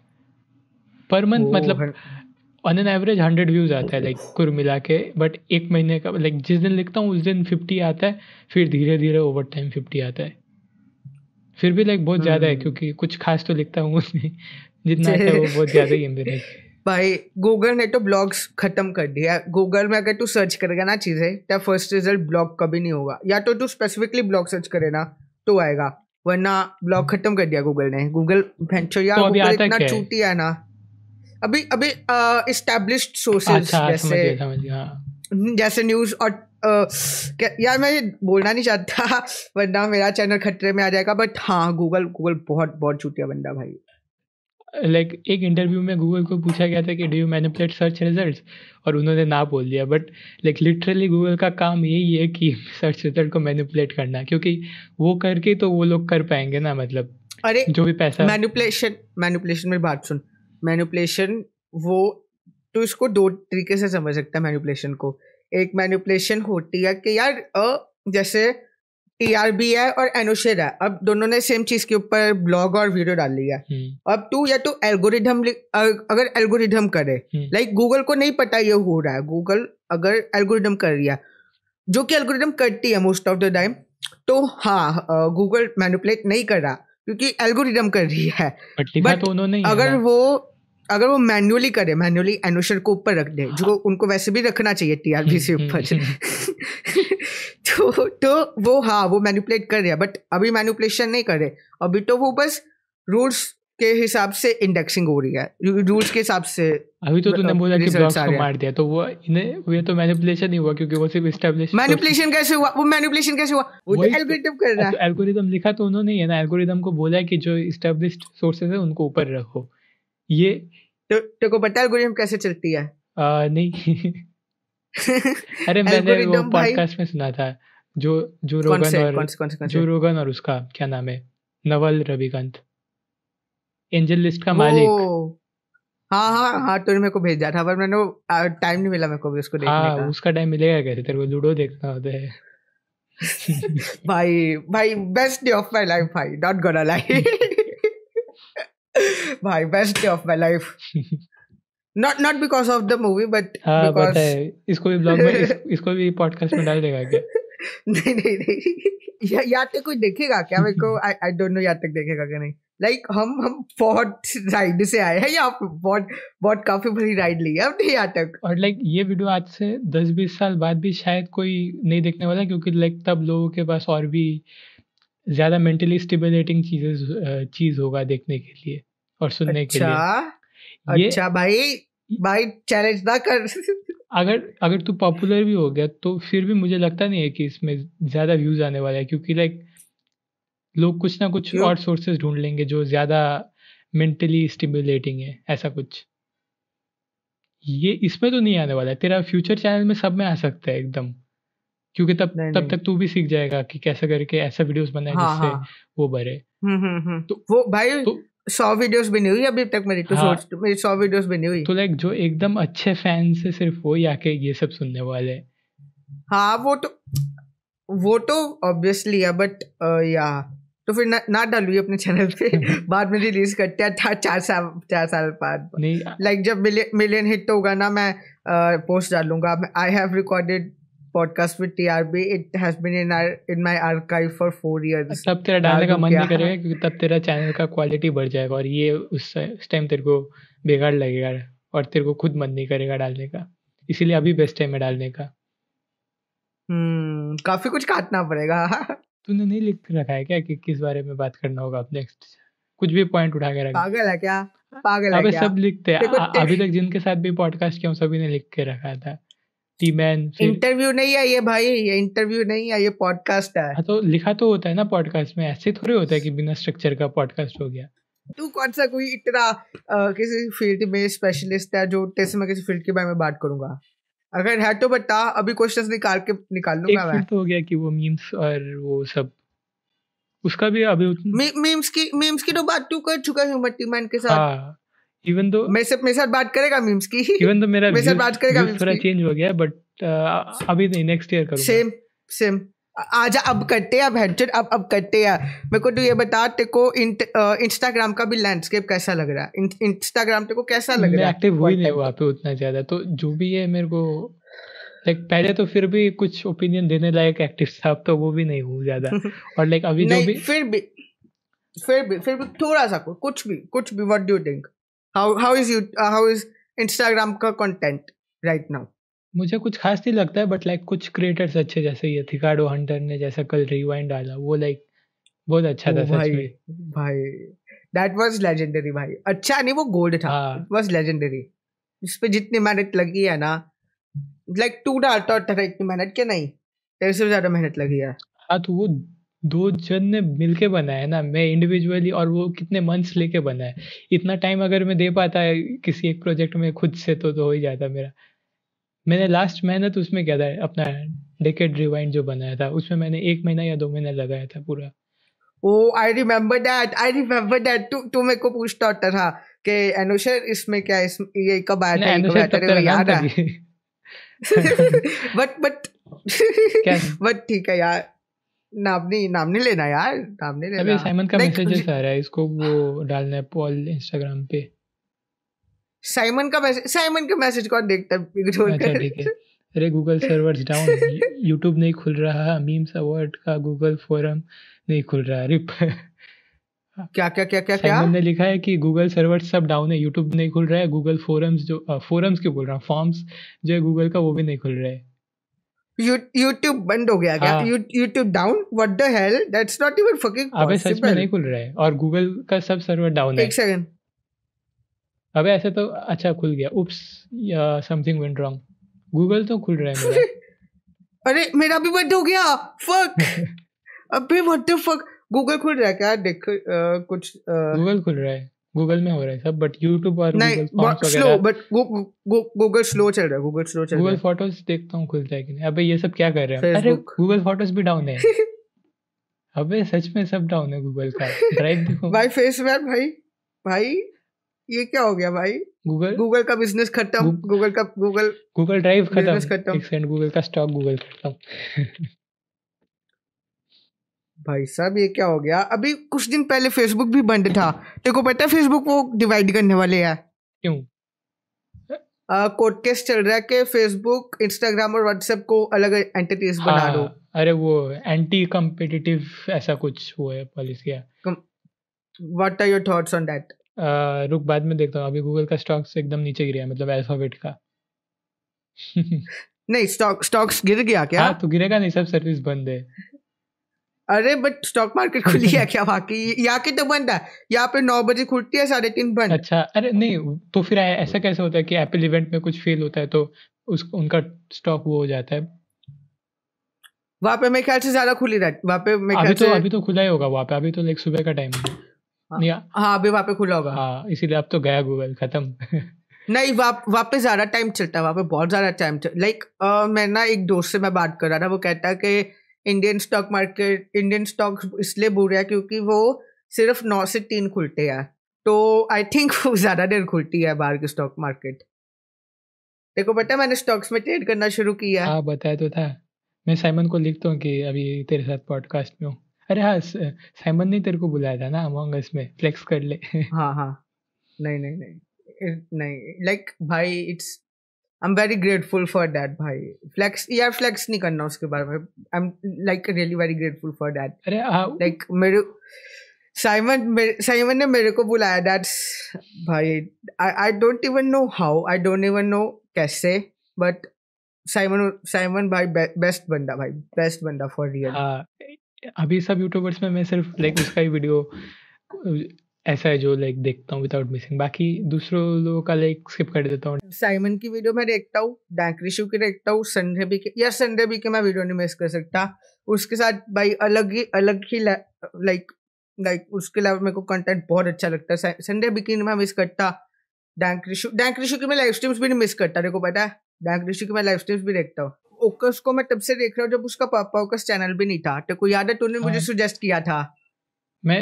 पर मंथ मतलब on an average hundred views आता है लाइक कुर मिला के बट एक महीने का लाइक जिस दिन लिखता हूँ उस दिन फिफ्टी आता है फिर धीरे धीरे ओवर टाइम फिफ्टी आता है फिर भी लाइक बहुत ज़्यादा है हम्म। क्योंकि कुछ खास तो लिखता हूँ उसमें जितना आता है वो बहुत ज़्यादा ही है भाई गूगल ने तो ब्लॉग्स खत्म कर दिया गूगल में अगर तू सर्च करेगा ना चीज़ें तो फर्स्ट रिजल्ट ब्लॉग कभी नहीं होगा या तो तू स्पेसिफिकली ब्लॉग सर्च करे ना तो आएगा वरना ब्लॉग खत्म कर दिया गूगल ने गूगल फेंचो तो गूगल इतना चूती है ना अभी अभी इस्टेब्लिश्ड uh, सोर्सेज अच्छा, जैसे समझे, समझे, हाँ। हम्म, जैसे न्यूज और uh, यार मैं ये बोलना नहीं चाहता वरना मेरा चैनल खतरे में आ जाएगा बट हाँ गूगल गूगल बहुत बहुत छुटिया बंदा भाई लाइक like, एक इंटरव्यू में गूगल को पूछा गया था कि do you manipulate search results और उन्होंने ना बोल दिया बट लाइक लिटरली गूगल का काम यही है कि सर्च रिजल्ट को मैनिपुलेट करना क्योंकि वो करके तो वो लोग कर पाएंगे ना मतलब अरे जो भी पैसा मैनिपुलेशन मैनिपुलेशन में बात सुन मैनुपलेशन वो तो इसको दो तरीके से समझ सकता है मैनुपलेशन को एक मैनुपलेशन होती है कि यार अ जैसे टी आर बी है और एनोशेर है अब दोनों ने सेम चीज के ऊपर ब्लॉग और वीडियो डाल लिया हम्म। अब तू या तो एल्गोरिथम अगर एल्गोरिथम करे लाइक हम्म। गूगल को नहीं पता ये हो रहा है गूगल अगर एल्गोरिदम कर रही है जो कि एल्गोरिदम करती है मोस्ट ऑफ द टाइम तो हाँ गूगल मैनुपलेट नहीं कर रहा क्योंकि एल्गोरिदम कर रही है बट तो उन्होंने अगर वो अगर वो मैनुअली करे मैनुअली एनुशर को ऊपर रख दे हाँ। जो उनको वैसे भी रखना चाहिए टीआरपी हम्म, से हम्म, ऊपर हम्म। [LAUGHS] तो तो वो हाँ वो मैनिपुलेट कर रहे हैं बट अभी मैनिपुलेशन नहीं कर रहे अभी तो वो बस रूल्स के हिसाब से इंडेक्सिंग हो रही है रूल्स के हिसाब से अभी तो तूने मतलब बोला कि ब्लॉक्स को मार दिया तो वो इन्हें ये तो मैनिपुलेशन ही हुआ क्योंकि वो सिर्फ एस्टैब्लिश मैनिपुलेशन कैसे हुआ वो मैनिपुलेशन कैसे हुआ वो एल्गोरिथम तो तो- कर रहा है एल्गोरिथम तो लिखा तो उन्होंने है ना एल्गोरिथम को बोला है कि जो एस्टैब्लिश्ड सोर्सेज है उनको ऊपर रखो ये तो देखो पता है एल्गोरिथम कैसे चलती है आ, नहीं [LAUGHS] अरे मैंने वो पॉडकास्ट में सुना था जो जो रोगन और जो रोगन और उसका क्या नाम है नवल रविकांत एंजल लिस्ट का मालिक हाँ हाँ हाँ तूने मेरे को भेजा था पर मैंने टाइम नहीं मिला मेरे को भी उसको देखने हाँ, का उसका टाइम मिलेगा कैसे तेरे को लूडो देखना होता है [LAUGHS] भाई भाई best day of my life भाई नॉट गोना लाई भाई best day of my life not not because of the movie but हाँ पता है इसको भी ब्लॉग में [LAUGHS] इसको भी पॉडकास्ट में डाल देगा क्या नहीं नहीं नहीं या, या तक तो कोई देखेगा क्या मेरे को आई आई डोंट नो या तक देखेगा क्या नहीं लाइक like, हम हम बहुत राइड से आए हैं या बहुत बहुत काफी बड़ी राइड ली है अब नहीं आ तक और लाइक ये वीडियो आज से दस बीस साल बाद भी शायद कोई नहीं देखने वाला क्योंकि लाइक तब लोगों के पास और भी ज्यादा मेंटली स्टिमुलेटिंग चीजें चीज होगा देखने के लिए और सुनने अच्छा, के लिए अच्छा, अच्छा भाई भाई चैलेंज ना कर अगर अगर तू पॉपुलर भी हो गया तो फिर भी मुझे लगता नहीं है कि इसमें ज्यादा व्यूज आने वाला है क्योंकि लाइक लोग कुछ ना कुछ और सोर्सेज ढूंढ लेंगे जो ज़्यादा मेंटली स्टिम्युलेटिंग है ऐसा कुछ ये इसमें तो नहीं आने वाला है तेरा फ्यूचर चैनल में सब में आ सकता है एकदम क्योंकि तब नहीं, तब नहीं। तक तू भी सीख जाएगा कि कैसे करके ऐसा वीडियोस बनाए हाँ, जिससे हाँ. वो भरे हम्म, हम्म, हम्म। तो वो भाई तो, सौ वीडियोस भी नहीं हुई अभी तक मेरी तो हाँ, सोच मेरी सौ वीडियोस भी नहीं हुई तो लाइक जो एकदम अच्छे फैन से सिर्फ वो ही आके ये सब सुनने वाले हाँ वो तो वो तो ऑब्वियसली है बट या uh, तो फिर ना ना डालू अपने चैनल पे [LAUGHS] बाद में रिलीज करते हैं था चार साल चार साल बाद लाइक जब मिलियन मिलियन हिट होगा ना मैं पोस्ट डालूंगा I have recorded podcast with TRB it has been in our in my archive for four years तब तेरा डालने का मन नहीं करेगा क्योंकि तब तेरा चैनल का क्वालिटी बढ़ जाएगा और ये उस टाइम तेरे को बेकार लगेगा और तेरे को खुद मन नहीं करेगा डालने का इसीलिए अभी बेस्ट टाइम है डालने का हम्म काफी कुछ काटना पड़ेगा [LAUGHS] तूने नहीं लिख रखा है क्या कि किस बारे में बात करना होगा अब नेक्स्ट कुछ भी पॉइंट उठा के रखा पागल है क्या पागल है क्या सब लिखते हैं अभी तक जिनके साथ भी पॉडकास्ट किया सभी ने लिख के रखा था इंटरव्यू नहीं है ये भाई ये इंटरव्यू नहीं है ये पॉडकास्ट है हाँ, तो लिखा तो होता है ना पॉडकास्ट में ऐसे थोड़े होता है कि बिना स्ट्रक्चर का पॉडकास्ट हो गया तू कौन सा कोई इतना किसी फील्ड में स्पेशलिस्ट है जो टेस्ट में किसी फील्ड के बारे में बात करूंगा अगर है तो बता अभी क्वेश्चंस निकाल के निकाल लूंगा मैं तो हो गया कि वो मीम्स और वो सब उसका भी अभी उतन... मी, मीम्स की मीम्स की तो बात तू कर चुका है ह्यूमर मैन के साथ इवन दो मैं से मेरे साथ बात करेगा मीम्स की इवन दो मेरा मेरे साथ बात करेगा मीम्स थोड़ा चेंज हो गया बट अभी नहीं नेक्स्ट ईयर करूंगा सेम सेम आजा अब कट्टे अब हेडसेट अब अब करते हैं मेरे को तो ये बता ते को इंस्टाग्राम का भी लैंडस्केप कैसा लग रहा है इंस्टाग्राम ते को कैसा लग रहा है एक्टिव हुई नहीं वहाँ पे तो उतना ज़्यादा तो जो भी है मेरे को लाइक पहले तो फिर भी कुछ ओपिनियन देने लायक एक्टिव था तो वो भी नहीं हूँ ज़्यादा [LAUGHS] और लाइक अभी नहीं, जो भी फिर भी फिर भी फिर भी थोड़ा सा कुछ भी कुछ भी what do think how how is you how is Instagram का कंटेंट राइट नाउ मुझे कुछ खास नहीं लगता है बट लाइक कुछ क्रिएटर्स अच्छे जैसे ये थिकाडो हंटर ने जैसा कल रिवाइंड डाला वो लाइक बहुत अच्छा था सच में भाई दैट वाज लेजेंडरी भाई अच्छा नहीं वो गोल्ड था इट वाज लेजेंडरी इस पे जितनी मेहनत लगी है ना लाइक टू डार्ट और तरह इतनी मेहनत के नहीं तेरे से ज्यादा मेहनत लगी है हां तो वो दो जन ने मिलके बनाया है ना मैं इंडिविजुअली और वो कितने मंथ्स लेके बनाया है इतना टाइम अगर मैं दे पाता है किसी एक प्रोजेक्ट में खुद से तो, तो हो ही जाता मेरा मैंने लास्ट मेहनत उसमें क्या था अपना डेकेड रिवाइंड जो बनाया था उसमें मैंने एक महीना या दो महीना लगाया था पूरा oh I remember that I remember that तू तू मेरे को पूछता होता था कि अनुशर इसमें क्या इस ये कब आया था कब आया था याद आ बट बट बट ठीक है यार नाम नहीं नाम नहीं लेना यार नाम नहीं लेना अभी साइमन का मैसेज आ रहा है इसको वो डालना है पॉल इंस्टाग्राम पे साइमन का मैसेज साइमन के मैसेज कौन देखता है अरे गूगल सर्वर डाउन यूट्यूब नहीं खुल रहा मीम्स अवार्ड का गूगल फोरम नहीं खुल रहा अरे क्या क्या क्या क्या क्या ने लिखा है कि गूगल सर्वर सब डाउन है यूट्यूब नहीं खुल रहा है गूगल फोरम्स जो फोरम्स क्यों बोल रहा हूँ फॉर्म्स जो है गूगल का वो भी नहीं खुल रहा है YouTube बंद हो गया क्या YouTube down what the hell that's not even fucking अबे सच में नहीं खुल रहा है और Google का सब सर्वर डाउन है एक सेकंड अबे ऐसे तो अच्छा खुल गया उप्स या समथिंग वेंट रॉन्ग गूगल तो खुल रहा है मेरा [LAUGHS] अरे मेरा भी बंद हो गया फक [LAUGHS] अबे व्हाट द फक गूगल खुल रहा है क्या देख कुछ गूगल खुल रहा है गूगल में हो रहा है सब बट YouTube और Google slow but Google slow चल रहा है गूगल स्लो चल रहा है गूगल फोटोज देखता हूं खुलता है कि नहीं अबे ये सब क्या कर रहे हैं अरे गूगल फोटोज भी डाउन है [LAUGHS] अबे सच में सब डाउन है गूगल का ड्राइव देखो भाई फेस भाई भाई ये क्या हो गया भाई गूगल गूगल का बिजनेस खत्म गूगल का गूगल गूगल ड्राइव खत्म सेकंड गूगल का स्टॉक गूगल खत्म भाई साहब ये क्या हो गया अभी कुछ दिन पहले फेसबुक भी बंद था देखो पता है फेसबुक वो डिवाइड करने वाले हैं क्यों कोर्ट केस चल रहा है कि फेसबुक इंस्टाग्राम और व्हाट्सएप को अलग एंटिटीज हाँ, बना दो अरे वो एंटी कॉम्पिटिटिव ऐसा कुछ वो है पॉलिसी है what are your thoughts on that रुक बाद में देखता हूँ अभी गूगल का स्टॉक्स एकदम नीचे गिर गया मतलब अल्फाबेट का [LAUGHS] नहीं स्टॉक स्टॉक्स गिर गया क्या हाँ तो गिरेगा नहीं सब सर्विस बंद है अरे बट स्टॉक मार्केट खुली है क्या वाकई यहाँ की तो बंद है यहाँ पे नौ बजे खुलती है साढ़े तीन बंद अच्छा अरे नहीं तो फिर ऐसा कैसे होता है कि एप्पल इवेंट में कुछ फेल होता है तो उस उनका स्टॉक वो हो जाता है वहाँ पे मेरे ख्याल से ज्यादा खुली रहती वहाँ पे अभी तो, अभी तो खुला ही होगा वहाँ पे अभी तो लाइक सुबह का टाइम है हाँ।, हाँ अभी वहाँ पे खुला होगा हाँ इसीलिए अब तो गया गूगल खत्म [LAUGHS] नहीं वाप वहाँ पे ज़्यादा टाइम चलता है वहाँ पे बहुत ज़्यादा टाइम चल लाइक मैं ना एक दोस्त से मैं बात कर रहा था वो कहता है कि Indian stock market Indian stock इसलिए बुरे है क्योंकि वो सिर्फ नौ से तीन खुलते हैं तो आई थिंक [LAUGHS] वो ज़्यादा देर खुलती है बाहर की स्टॉक मार्केट देखो पता मैंने स्टॉक्स में ट्रेड करना शुरू किया हाँ बताया तो था मैं साइमन को लिखता हूँ कि अभी तेरे साथ पॉडकास्ट में हूँ अरे हाँ साइमन ने तेरे को बुलाया था ना अमोंग अस में फ्लेक्स कर ले हाँ हाँ नहीं नहीं नहीं नहीं लाइक like, भाई it's I am very grateful for that भाई फ्लेक्स यार फ्लेक्स नहीं करना उसके बारे में I am like really very grateful for that अरे लाइक हाँ। मेरे साइमन साइमन ने मेरे को बुलाया दैट्स भाई I don't even know how I don't even know कैसे बट साइमन साइमन भाई बेस्ट बंदा भाई बेस्ट बंदा फॉर रियल अभी सब यूट्यूबर्स में मैं सिर्फ लाइक उसका ही वीडियो ऐसा है जो लाइक देखता हूँ विदाउट मिसिंग बाकी दूसरों लोगों का लाइक स्किप कर देता हूँ साइमन की वीडियो मैं देखता हूँ डैंक रिशु की देखता हूँ संडे भी के या संडे भी के मैं वीडियो नहीं मिस कर सकता उसके साथ भाई अलग ही अलग ही लाइक लाइक उसके अलावा मेरे को कंटेंट बहुत अच्छा लगता है संडे भी की मैं मिस करता डैंक रिशु डैंक रिशु की मैं लाइव स्ट्रीम्स भी नहीं मिस करता देखो पता है डैंक रिशु की मैं लाइव स्ट्रीम्स भी देखता हूँ ओकस को मैं तब से देख रहा हूँ जब उसका पापा ओकस चैनल भी नहीं था तो कोई याद है तूने मुझे सुजेस्ट हाँ। किया था मैं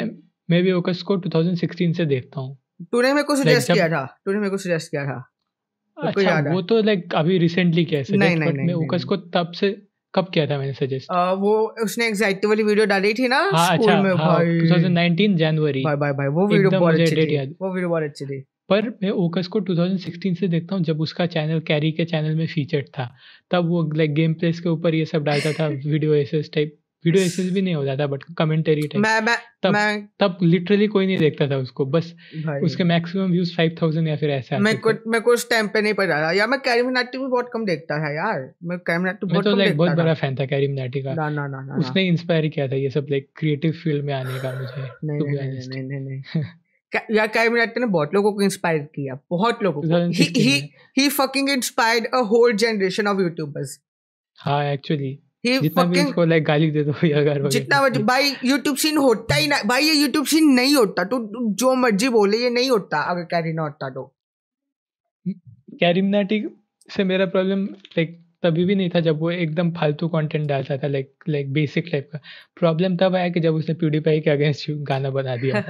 मैं भी ओकस को 2016 से देखता हूँ तूने मेरे को सुजेस्ट किया था तूने मेरे को सुजेस्ट किया था अच्छा वो तो लाइक अभी रिसेंटली किया है नहीं नहीं मैं ओकस को तब से कब किया था मैंने सजेस्ट आ, वो उसने एग्जैक्टली वाली वीडियो डाली थी ना हाँ, स्कूल अच्छा, में हाँ, भाई 2019 जनवरी भाई भाई भाई वो वीडियो बहुत अच्छी थी वो वीडियो बहुत अच्छी थी पर मैं ओकस को 2016 से देखता हूँ जब उसका चैनल कैरी के चैनल में फीचर्ड था तब वो लाइक गेम प्लेस के ऊपर ये सब डालता था video essays type video essays भी नहीं होता था बट कमेंटरी टाइप मैं, मैं, तब मैं, तब लिटरली कोई नहीं देखता था उसको बस उसके मैक्सिमम व्यूज 5000 या फिर ऐसा मैं कुछ मैं कुछ टाइम पे नहीं पता था यार मैं कैरी मिनाटी भी बहुत कम देखता था यार मैं कैरी मिनाटी बहुत तो लाइक बहुत बड़ा फैन था कैरी मिनाटी का ना ना ना उसने इंस्पायर किया था ये सब लाइक क्रिएटिव फील्ड में आने का मुझे नहीं नहीं नहीं [LAUGHS] यार ने बहुत लोगों को इंस्पायर किया बहुत लोगों को ही ही fucking inspired a whole generation of YouTubers हाँ एक्चुअली जितना लाइक गाली दे दो [LAUGHS] जितना मर्जी भाई सीन होता ही ना भाई ये सीन नहीं होता तो जो मर्जी बोले ये नहीं होता अगर कैरी ना होता तो कैरी से मेरा प्रॉब्लम लाइक तभी भी नहीं था जब वो एकदम फालतू कंटेंट डालता था लाइक लाइक बेसिक टाइप का प्रॉब्लम तब आया कि जब उसने प्यूडीपाई के अगेंस्ट गाना बना दिया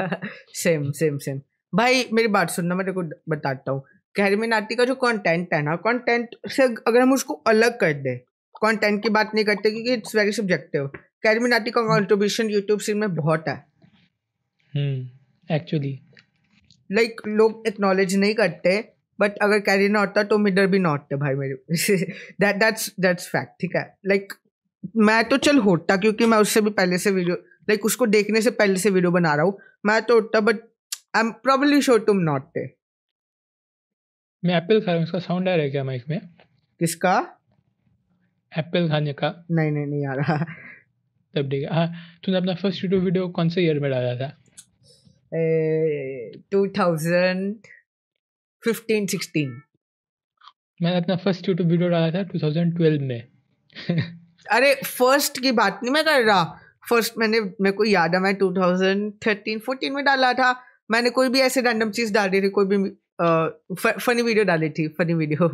सेम सेम सेम भाई मेरी बात सुनना मैं तेरे को बताता हूँ कैरमिनाटी का जो कंटेंट है ना कंटेंट से अगर हम उसको अलग कर दें कंटेंट की बात नहीं करते क्योंकि इट्स वेरी सब्जेक्टिव कैरमिनाटी का कॉन्ट्रीब्यूशन यूट्यूब सीन में बहुत है एक्चुअली हम्म, लाइक लोग एक्नॉलेज नहीं करते बट अगर कैरी ना होता तो मिडर भी ना होता भाई मेरे दैट दैट्स दैट्स फैक्ट ठीक है लाइक like, मैं तो चल होता क्योंकि मैं उससे भी पहले से वीडियो लाइक like, उसको देखने से पहले से वीडियो बना रहा हूँ मैं तो होता but I am probably sure तुम नॉट थे मैं एप्पल खा रहा हूँ उसका साउंड आ रहा है क्या माइक में किसका एप्पल खाने का नहीं नहीं नहीं आ रहा तब ठीक है हाँ तूने अपना फर्स्ट यूट्यूब वीडियो कौन से ईयर में डाला था टू थाउजेंड 15 16 मैंने अपना फर्स्ट यूट्यूब वीडियो डाला था 2012 में अरे फर्स्ट की बात नहीं मैं कर रहा फर्स्ट मैंने मेरे को याद है मैं 2013 14 में डाला था मैंने कोई भी ऐसे रैंडम चीज डाली थी कोई भी फनी वीडियो डाली थी फनी वीडियो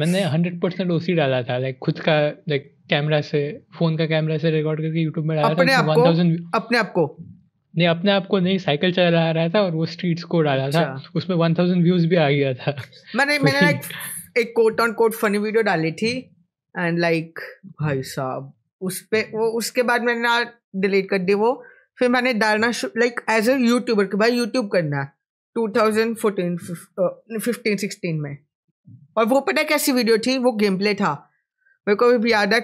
मैंने हंड्रेड परसेंट ओसी डाला था लाइक खुद का लाइक कैमरा से फोन का कैमरा से रिकॉर्ड करके यूट्यूब में डाला अपने था आपको अपने आप को ने अपने आप को नहीं साइकिल चला रहा था और वो स्ट्रीट्स को डाला था अच्छा। उसमें वन थाउजेंड व्यूज भी आ गया था मैंने [LAUGHS] मैंने एक एक quote on quote funny video डाली थी एंड लाइक भाई साहब उस पे वो उसके बाद मैंने ना डिलीट कर दी वो फिर मैंने डालना लाइक एज ए यूट्यूबर कि भाई यूट्यूब करना two thousand fourteen fifteen sixteen में और वो पता कैसी वीडियो थी वो गेम प्ले था मेरे को भी याद है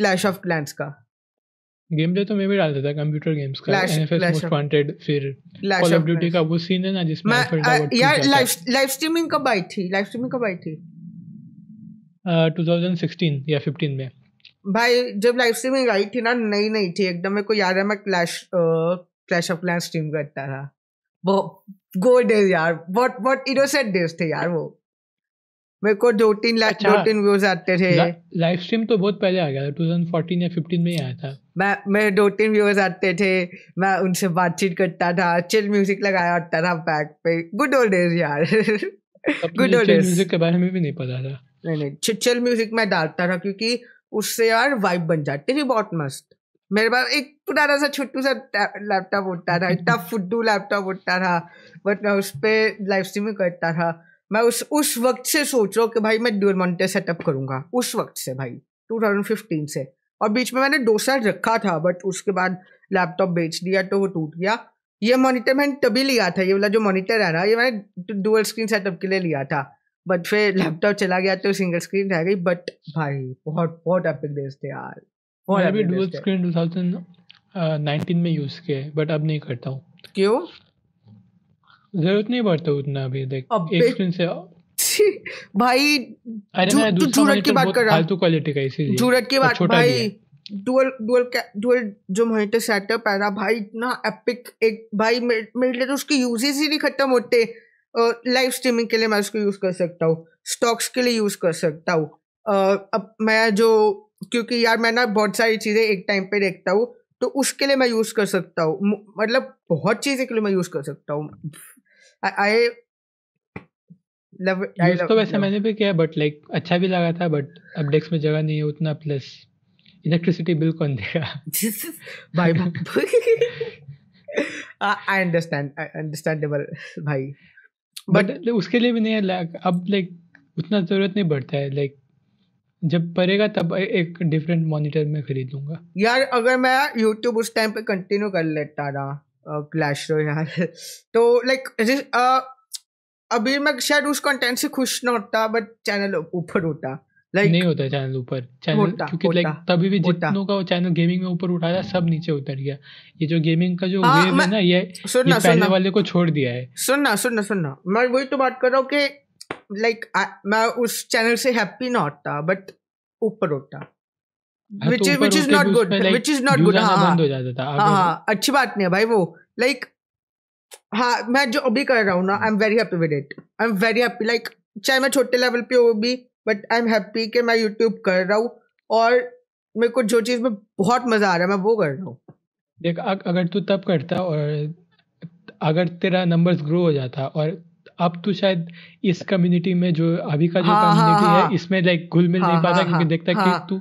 क्लैश ऑफ क्लैंस का गेम प्ले तो मैं भी डाल देता कंप्यूटर गेम्स का एनएफएस मोस्ट वांटेड फिर कॉल ऑफ ड्यूटी का वो सीन है ना जिसमें मैं, यार लाइव लाइव स्ट्रीमिंग कब आई थी लाइव स्ट्रीमिंग कब आई थी 2016 या 15 में भाई जब लाइव स्ट्रीमिंग आई थी ना नई नई थी एकदम मेरे को याद है मैं Clash Clash of Clans stream करता था वो गोल्ड डेज यार व्हाट व्हाट इनोसेंट डेज थे यार वो मेरे को दो तीन लाख अच्छा, दो तीन व्यूज आते थे ला, लाइव स्ट्रीम तो बहुत पहले आ गया था 2014 या 15 में ही आया था मैं मेरे दो तीन व्यूज आते थे मैं उनसे बातचीत करता था चिल म्यूजिक लगाया होता था बैक पे गुड ओल्ड डेज यार गुड ओल्ड डेज म्यूजिक के बारे में भी नहीं पता था नहीं नहीं चिल म्यूजिक मैं डालता था क्योंकि उससे यार वाइब बन जाती थी बहुत मस्त मेरे पास एक पुराना सा छोटू सा लैपटॉप होता था इतना फुड्डू लैपटॉप होता था बट मैं उस पर लाइव स्ट्रीमिंग करता था मैं उस उस वक्त से सोच रहा हूँ कि भाई मैं ड्यूर डोरमोंटे सेटअप करूंगा उस वक्त से भाई 2015 से और बीच में मैंने डोसा रखा था बट उसके बाद लैपटॉप बेच दिया तो वो टूट गया ये मॉनिटर मैंने तभी लिया था ये वाला जो मॉनिटर है ना ये मैंने डुअल स्क्रीन सेटअप के लिए लिया था बट फिर लैपटॉप चला गया तो सिंगल स्क्रीन रह गई बट भाई बहुत बहुत एपिक डेज थे यार और अभी डुअल स्क्रीन 2019 में यूज किया बट अब नहीं करता हूँ क्यों जरूरत नहीं पड़ता उतना अभी देख एक से [LAUGHS] भाई झूठ की बात कर रहा फालतू क्वालिटी का इसीलिए झूठ की बात भाई डुअल डुअल डुअल जो मॉनिटर सेटअप है ना भाई इतना एपिक एक भाई मेरे लिए तो उसके यूजेस ही नहीं खत्म होते लाइव स्ट्रीमिंग के लिए मैं उसको यूज़ कर सकता हूँ स्टॉक्स के लिए यूज़ कर सकता हूँ अब मैं जो क्योंकि यार मैं ना बहुत सारी चीज़ें एक टाइम पे देखता हूँ तो उसके लिए मैं यूज़ कर सकता हूँ मतलब बहुत चीज़ें के लिए मैं यूज़ कर सकता हूँ आई लव तो वैसे मैंने भी किया बट लाइक अच्छा भी लगा था बट अब डेस्क में जगह नहीं है उतना प्लस इलेक्ट्रिसिटी बिल कौन देगा [LAUGHS] भाई आई अंडरस्टैंड अंडरस्टैंडेबल भाई बट उसके लिए भी नहीं है अब लाइक उतना जरूरत नहीं पड़ता है लाइक जब पड़ेगा तब एक डिफरेंट मॉनिटर में खरीदूंगा यार अगर मैं यूट्यूब उस टाइम पे कंटिन्यू कर लेता रहा क्लैश रो यार [LAUGHS] तो लाइक अभी मैं शायद उस कंटेंट से खुश ना होता बट चैनल ऊपर होता लाइक नहीं होता चैनल ऊपर चैनल क्योंकि लाइक तभी भी जितनों का वो चैनल गेमिंग में ऊपर उठा था सब नीचे उतर गया ये जो गेमिंग का जो वेव हाँ, है ना ये सुनना पहले वाले को छोड़ दिया है सुनना सुनना सुनना मैं वही तो बात कर रहा हूँ कि लाइक मैं उस चैनल से हैप्पी ना होता बट ऊपर होता हाँ, तो which is which is not good which is not good हाँ हाँ।, हाँ, हाँ अच्छी बात नहीं है भाई वो लाइक हाँ मैं जो अभी कर रहा हूँ ना I am very happy with it I am very happy like चाहे मैं छोटे लेवल पे हो भी बट आई एम हैप्पी कि मैं यूट्यूब कर रहा हूँ और मेरे को जो चीज़ में बहुत मज़ा आ रहा है मैं वो कर रहा हूँ देख अगर तू तब करता और अगर तेरा नंबर्स ग्रो हो जाता और अब तो शायद इस कम्युनिटी में जो अभी का जो हाँ, कम्युनिटी हाँ, है हाँ। इसमें लाइक घुल मिल हाँ, नहीं पाता हाँ, क्योंकि देखता है कि तू